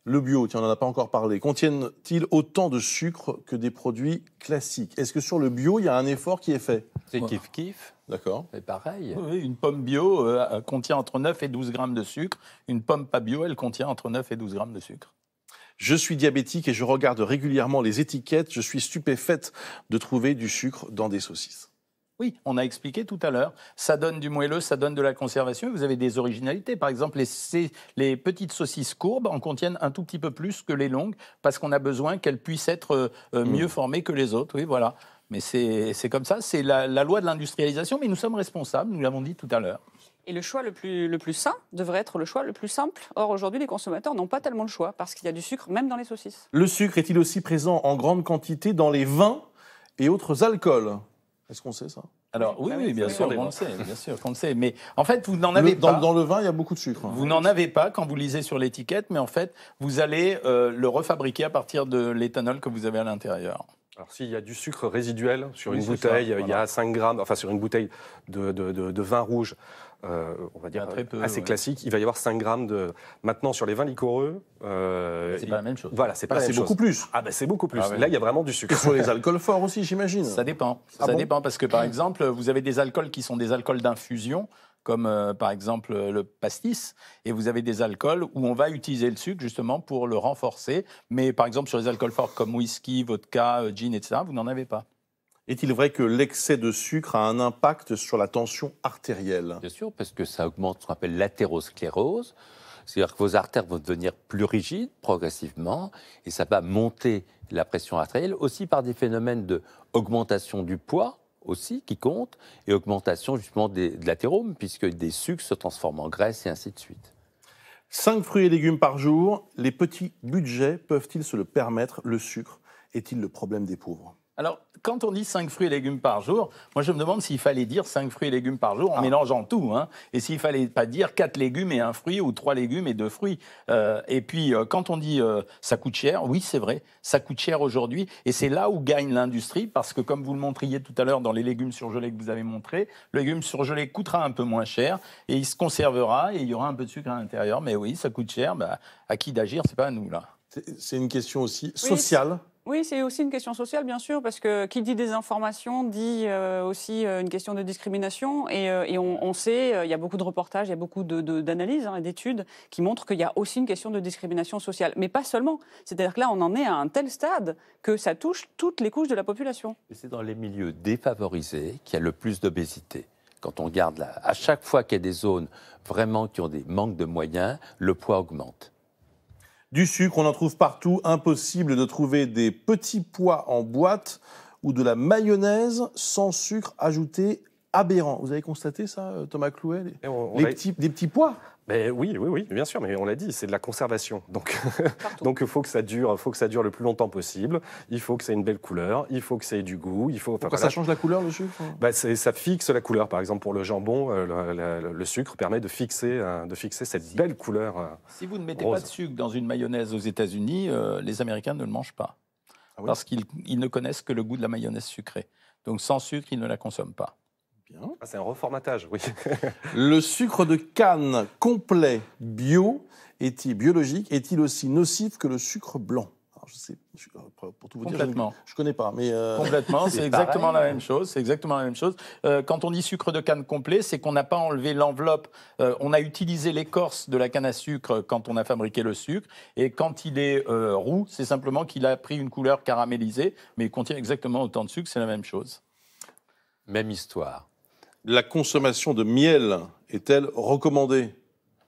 le bio, tiens, on n'en a pas encore parlé, contiennent-ils autant de sucre que des produits classiques Est-ce que sur le bio, il y a un effort qui est fait C'est kiff-kiff. D'accord. Mais pareil. une pomme bio euh, contient entre 9 et 12 grammes de sucre. Une pomme pas bio, elle contient entre 9 et 12 grammes de sucre. Je suis diabétique et je regarde régulièrement les étiquettes. Je suis stupéfaite de trouver du sucre dans des saucisses. Oui, on a expliqué tout à l'heure. Ça donne du moelleux, ça donne de la conservation. Vous avez des originalités. Par exemple, les, petites saucisses courbes en contiennent un tout petit peu plus que les longues parce qu'on a besoin qu'elles puissent être euh, euh, mm. mieux formées que les autres. Oui, voilà. Mais c'est comme ça. C'est la, loi de l'industrialisation, mais nous sommes responsables. Nous l'avons dit tout à l'heure. Et le choix le plus, le plus sain devrait être le choix le plus simple. Or, aujourd'hui, les consommateurs n'ont pas tellement le choix parce qu'il y a du sucre même dans les saucisses. Le sucre est-il aussi présent en grande quantité dans les vins et autres alcools est-ce qu'on sait ça alors oui, ah bien sûr, on le sait, bien sûr qu'on sait. Mais en fait, vous n'en avez Dans, le vin, il y a beaucoup de sucre. Hein. Vous n'en avez pas quand vous lisez sur l'étiquette, mais en fait, vous allez euh, le refabriquer à partir de l'éthanol que vous avez à l'intérieur alors s'il y a du sucre résiduel sur une bouteille, il y a 5 grammes, enfin sur une bouteille de, vin rouge, euh, on va dire bah, assez classique, il va y avoir 5 grammes de... Maintenant sur les vins liquoreux... Euh, c'est pas la même chose. Voilà, c'est pas beaucoup plus. Ah ben c'est beaucoup plus. Là, il y a vraiment du sucre. Et sur les alcools forts aussi, j'imagine. Ça dépend. Ah ça dépend parce que par exemple, vous avez des alcools qui sont des alcools d'infusion comme euh, par exemple euh, le pastis, et vous avez des alcools où on va utiliser le sucre justement pour le renforcer. Mais par exemple sur les alcools forts comme whisky, vodka, euh, gin, etc., vous n'en avez pas. Est-il vrai que l'excès de sucre a un impact sur la tension artérielle Bien sûr, parce que ça augmente ce qu'on appelle l'athérosclérose. C'est-à-dire que vos artères vont devenir plus rigides progressivement et ça va monter la pression artérielle aussi par des phénomènes d'augmentation du poids aussi qui compte, et augmentation justement de l'athérome, puisque des sucres se transforment en graisse et ainsi de suite. Cinq fruits et légumes par jour, les petits budgets peuvent-ils se le permettre Le sucre est-il le problème des pauvres alors, quand on dit cinq fruits et légumes par jour, moi je me demande s'il fallait dire cinq fruits et légumes par jour en ah. mélangeant tout, hein, et s'il fallait pas dire quatre légumes et un fruit, ou trois légumes et deux fruits. Euh, et puis, euh, quand on dit euh, ça coûte cher, oui c'est vrai, ça coûte cher aujourd'hui, et c'est là où gagne l'industrie, parce que comme vous le montriez tout à l'heure dans les légumes surgelés que vous avez montrés, le légume surgelé coûtera un peu moins cher, et il se conservera, et il y aura un peu de sucre à l'intérieur, mais oui, ça coûte cher, bah, à qui d'agir, c'est pas à nous là. C'est une question aussi sociale. Oui, c'est aussi une question sociale, bien sûr, parce que qui dit désinformation dit euh, aussi euh, une question de discrimination. Et, euh, on, sait, il y a beaucoup de reportages, il y a beaucoup d'analyses hein, et d'études qui montrent qu'il y a aussi une question de discrimination sociale. Mais pas seulement. C'est-à-dire que là, on en est à un tel stade que ça touche toutes les couches de la population. C'est dans les milieux défavorisés qu'il y a le plus d'obésité quand on regarde là, à chaque fois qu'il y a des zones vraiment qui ont des manques de moyens, le poids augmente. Du sucre, on en trouve partout, impossible de trouver des petits pois en boîte ou de la mayonnaise sans sucre ajouté aberrant. Vous avez constaté ça, Thomas Clouet les, eh, petits, Des petits pois mais ben oui, oui, oui, bien sûr, mais on l'a dit, c'est de la conservation. Donc, donc il faut que ça dure, faut que ça dure le plus longtemps possible. Il faut que ça ait une belle couleur, il faut que ça ait du goût, il faut. Pourquoi ça change la couleur, le sucre hein ben, ça fixe la couleur. Par exemple, pour le jambon, euh, le, sucre permet de fixer, euh, de fixer cette belle couleur. Euh, si vous ne mettez pas de sucre dans une mayonnaise aux États-Unis, les Américains ne le mangent pas ah parce qu'ils ne connaissent que le goût de la mayonnaise sucrée. Donc, sans sucre, ils ne la consomment pas. Ah, c'est un reformatage, oui. le sucre de canne complet bio est-il biologique est-il aussi nocif que le sucre blanc je sais, pour tout vous dire, je ne connais pas, mais euh, complètement, c'est exactement la même chose. C'est exactement la même chose. Euh, quand on dit sucre de canne complet, c'est qu'on n'a pas enlevé l'enveloppe. Euh, on a utilisé l'écorce de la canne à sucre quand on a fabriqué le sucre, et quand il est roux, c'est simplement qu'il a pris une couleur caramélisée, mais il contient exactement autant de sucre. C'est la même chose. Même histoire la consommation de miel est-elle recommandée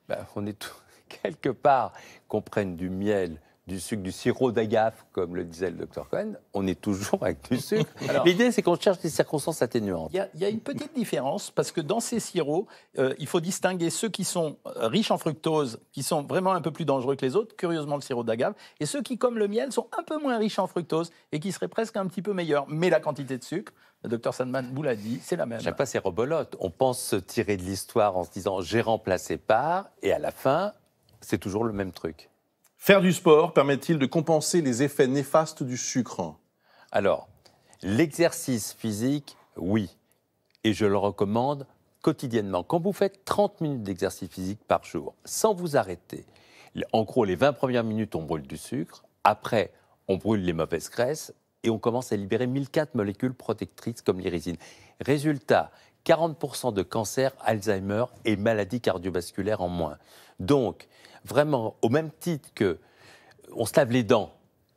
ben, On est quelque part qu'on prenne du miel du sucre, du sirop d'agave, comme le disait le docteur Cohen, on est toujours avec du sucre. L'idée, c'est qu'on cherche des circonstances atténuantes. Il y, a une petite différence, parce que dans ces sirops, euh, il faut distinguer ceux qui sont riches en fructose, qui sont vraiment un peu plus dangereux que les autres, curieusement le sirop d'agave, et ceux qui, comme le miel, sont un peu moins riches en fructose et qui seraient presque un petit peu meilleurs. Mais la quantité de sucre, le docteur Sandman vous l'a dit, c'est la même. sais pas, c'est rebolote. On pense se tirer de l'histoire en se disant j'ai remplacé par, et à la fin, c'est toujours le même truc. Faire du sport permet-il de compenser les effets néfastes du sucre Alors, l'exercice physique, oui. Et je le recommande quotidiennement. Quand vous faites 30 minutes d'exercice physique par jour, sans vous arrêter, en gros, les 20 premières minutes, on brûle du sucre. Après, on brûle les mauvaises graisses et on commence à libérer 1004 molécules protectrices comme résines. Résultat, 40% de cancer, Alzheimer et maladies cardiovasculaires en moins. Donc, vraiment, au même titre que euh, on se lave les dents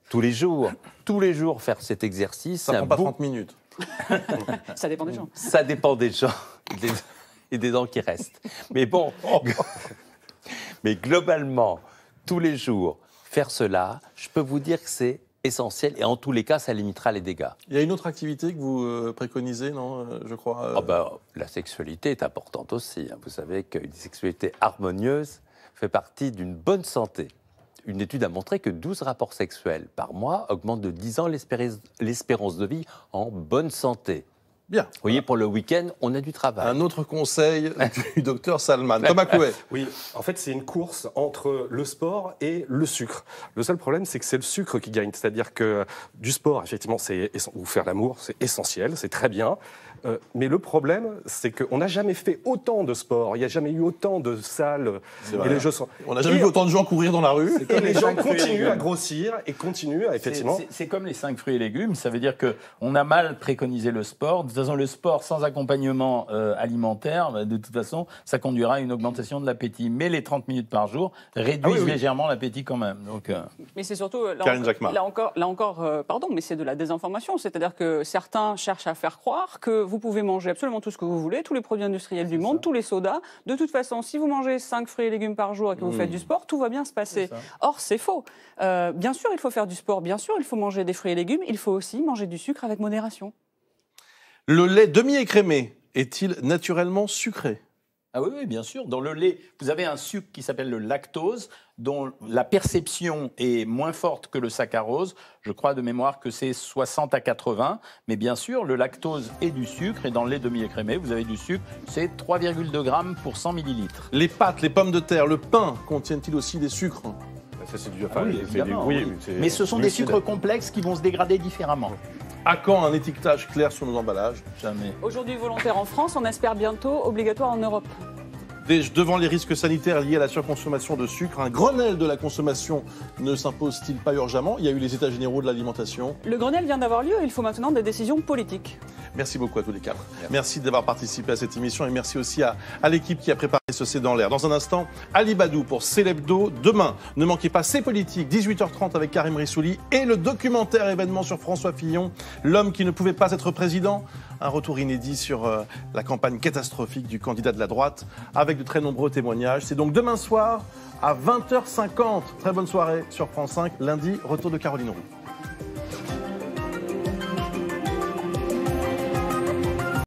tous les jours, tous les jours faire cet exercice. Ça prend pas 30 minutes. ça dépend des gens. Ça dépend des gens et des dents qui restent. Mais bon, mais globalement, tous les jours, faire cela, je peux vous dire que c'est essentiel et en tous les cas, ça limitera les dégâts. Il y a une autre activité que vous euh, préconisez, non euh, Je crois. Ah ben, la sexualité est importante aussi. Hein. Vous savez qu'une sexualité harmonieuse, fait partie d'une bonne santé. Une étude a montré que 12 rapports sexuels par mois augmentent de 10 ans l'espérance de vie en bonne santé. Bien. Vous voyez, pour le week-end, on a du travail. Un autre conseil du docteur Salman. Thomas Couet. Oui, en fait, c'est une course entre le sport et le sucre. Le seul problème, c'est que c'est le sucre qui gagne. C'est-à-dire que du sport, effectivement, c'est ou faire l'amour, c'est essentiel, c'est très bien. Euh, mais le problème, c'est qu'on n'a jamais fait autant de sport. Il n'y a jamais eu autant de salles. les On n'a jamais eu vu autant de gens courir dans la rue. Et les gens continuent à grossir et continuent à, effectivement. C'est comme les cinq fruits et légumes. Ça veut dire qu'on a mal préconisé le sport toute le sport sans accompagnement euh, alimentaire, bah, de toute façon, ça conduira à une augmentation de l'appétit. Mais les 30 minutes par jour réduisent ah légèrement l'appétit quand même. Donc, euh, Mais c'est surtout, euh, là, encore, là encore, pardon, mais c'est de la désinformation. C'est-à-dire que certains cherchent à faire croire que vous pouvez manger absolument tout ce que vous voulez, tous les produits industriels ah, du monde, tous les sodas. De toute façon, si vous mangez 5 fruits et légumes par jour et que vous mmh. faites du sport, tout va bien se passer. Or, c'est faux. bien sûr, il faut faire du sport, bien sûr, il faut manger des fruits et légumes, il faut aussi manger du sucre avec modération. Le lait demi-écrémé est-il naturellement sucré ah oui, bien sûr. Dans le lait, vous avez un sucre qui s'appelle le lactose, dont la perception est moins forte que le saccharose. Je crois de mémoire que c'est 60 à 80. Mais bien sûr, le lactose est du sucre. Et dans le lait demi-écrémé, vous avez du sucre. C'est 3,2 grammes pour 100 millilitres. Les pâtes, les pommes de terre, le pain contiennent-ils aussi des sucres ça, c'est du... Ah oui, mais ce sont des sucres complexes qui vont se dégrader différemment. À quand un étiquetage clair sur nos emballages Jamais. Aujourd'hui volontaire en France, on espère bientôt obligatoire en Europe devant les risques sanitaires liés à la surconsommation de sucre, un Grenelle de la consommation ne s'impose-t-il pas urgemment Il y a eu les États généraux de l'alimentation. Le Grenelle vient d'avoir lieu, il faut maintenant des décisions politiques. Merci beaucoup à tous les quatre. Merci, d'avoir participé à cette émission et merci aussi à, l'équipe qui a préparé ce C'est dans l'air. Dans un instant, Ali Badou pour d'eau. Demain, ne manquez pas C'est politique, 18h30 avec Karim Rissouli et le documentaire événement sur François Fillon, l'homme qui ne pouvait pas être président. Un retour inédit sur euh, la campagne catastrophique du candidat de la droite avec de très nombreux témoignages. C'est donc demain soir à 20h50. Très bonne soirée sur France 5. Lundi, retour de Caroline Roux.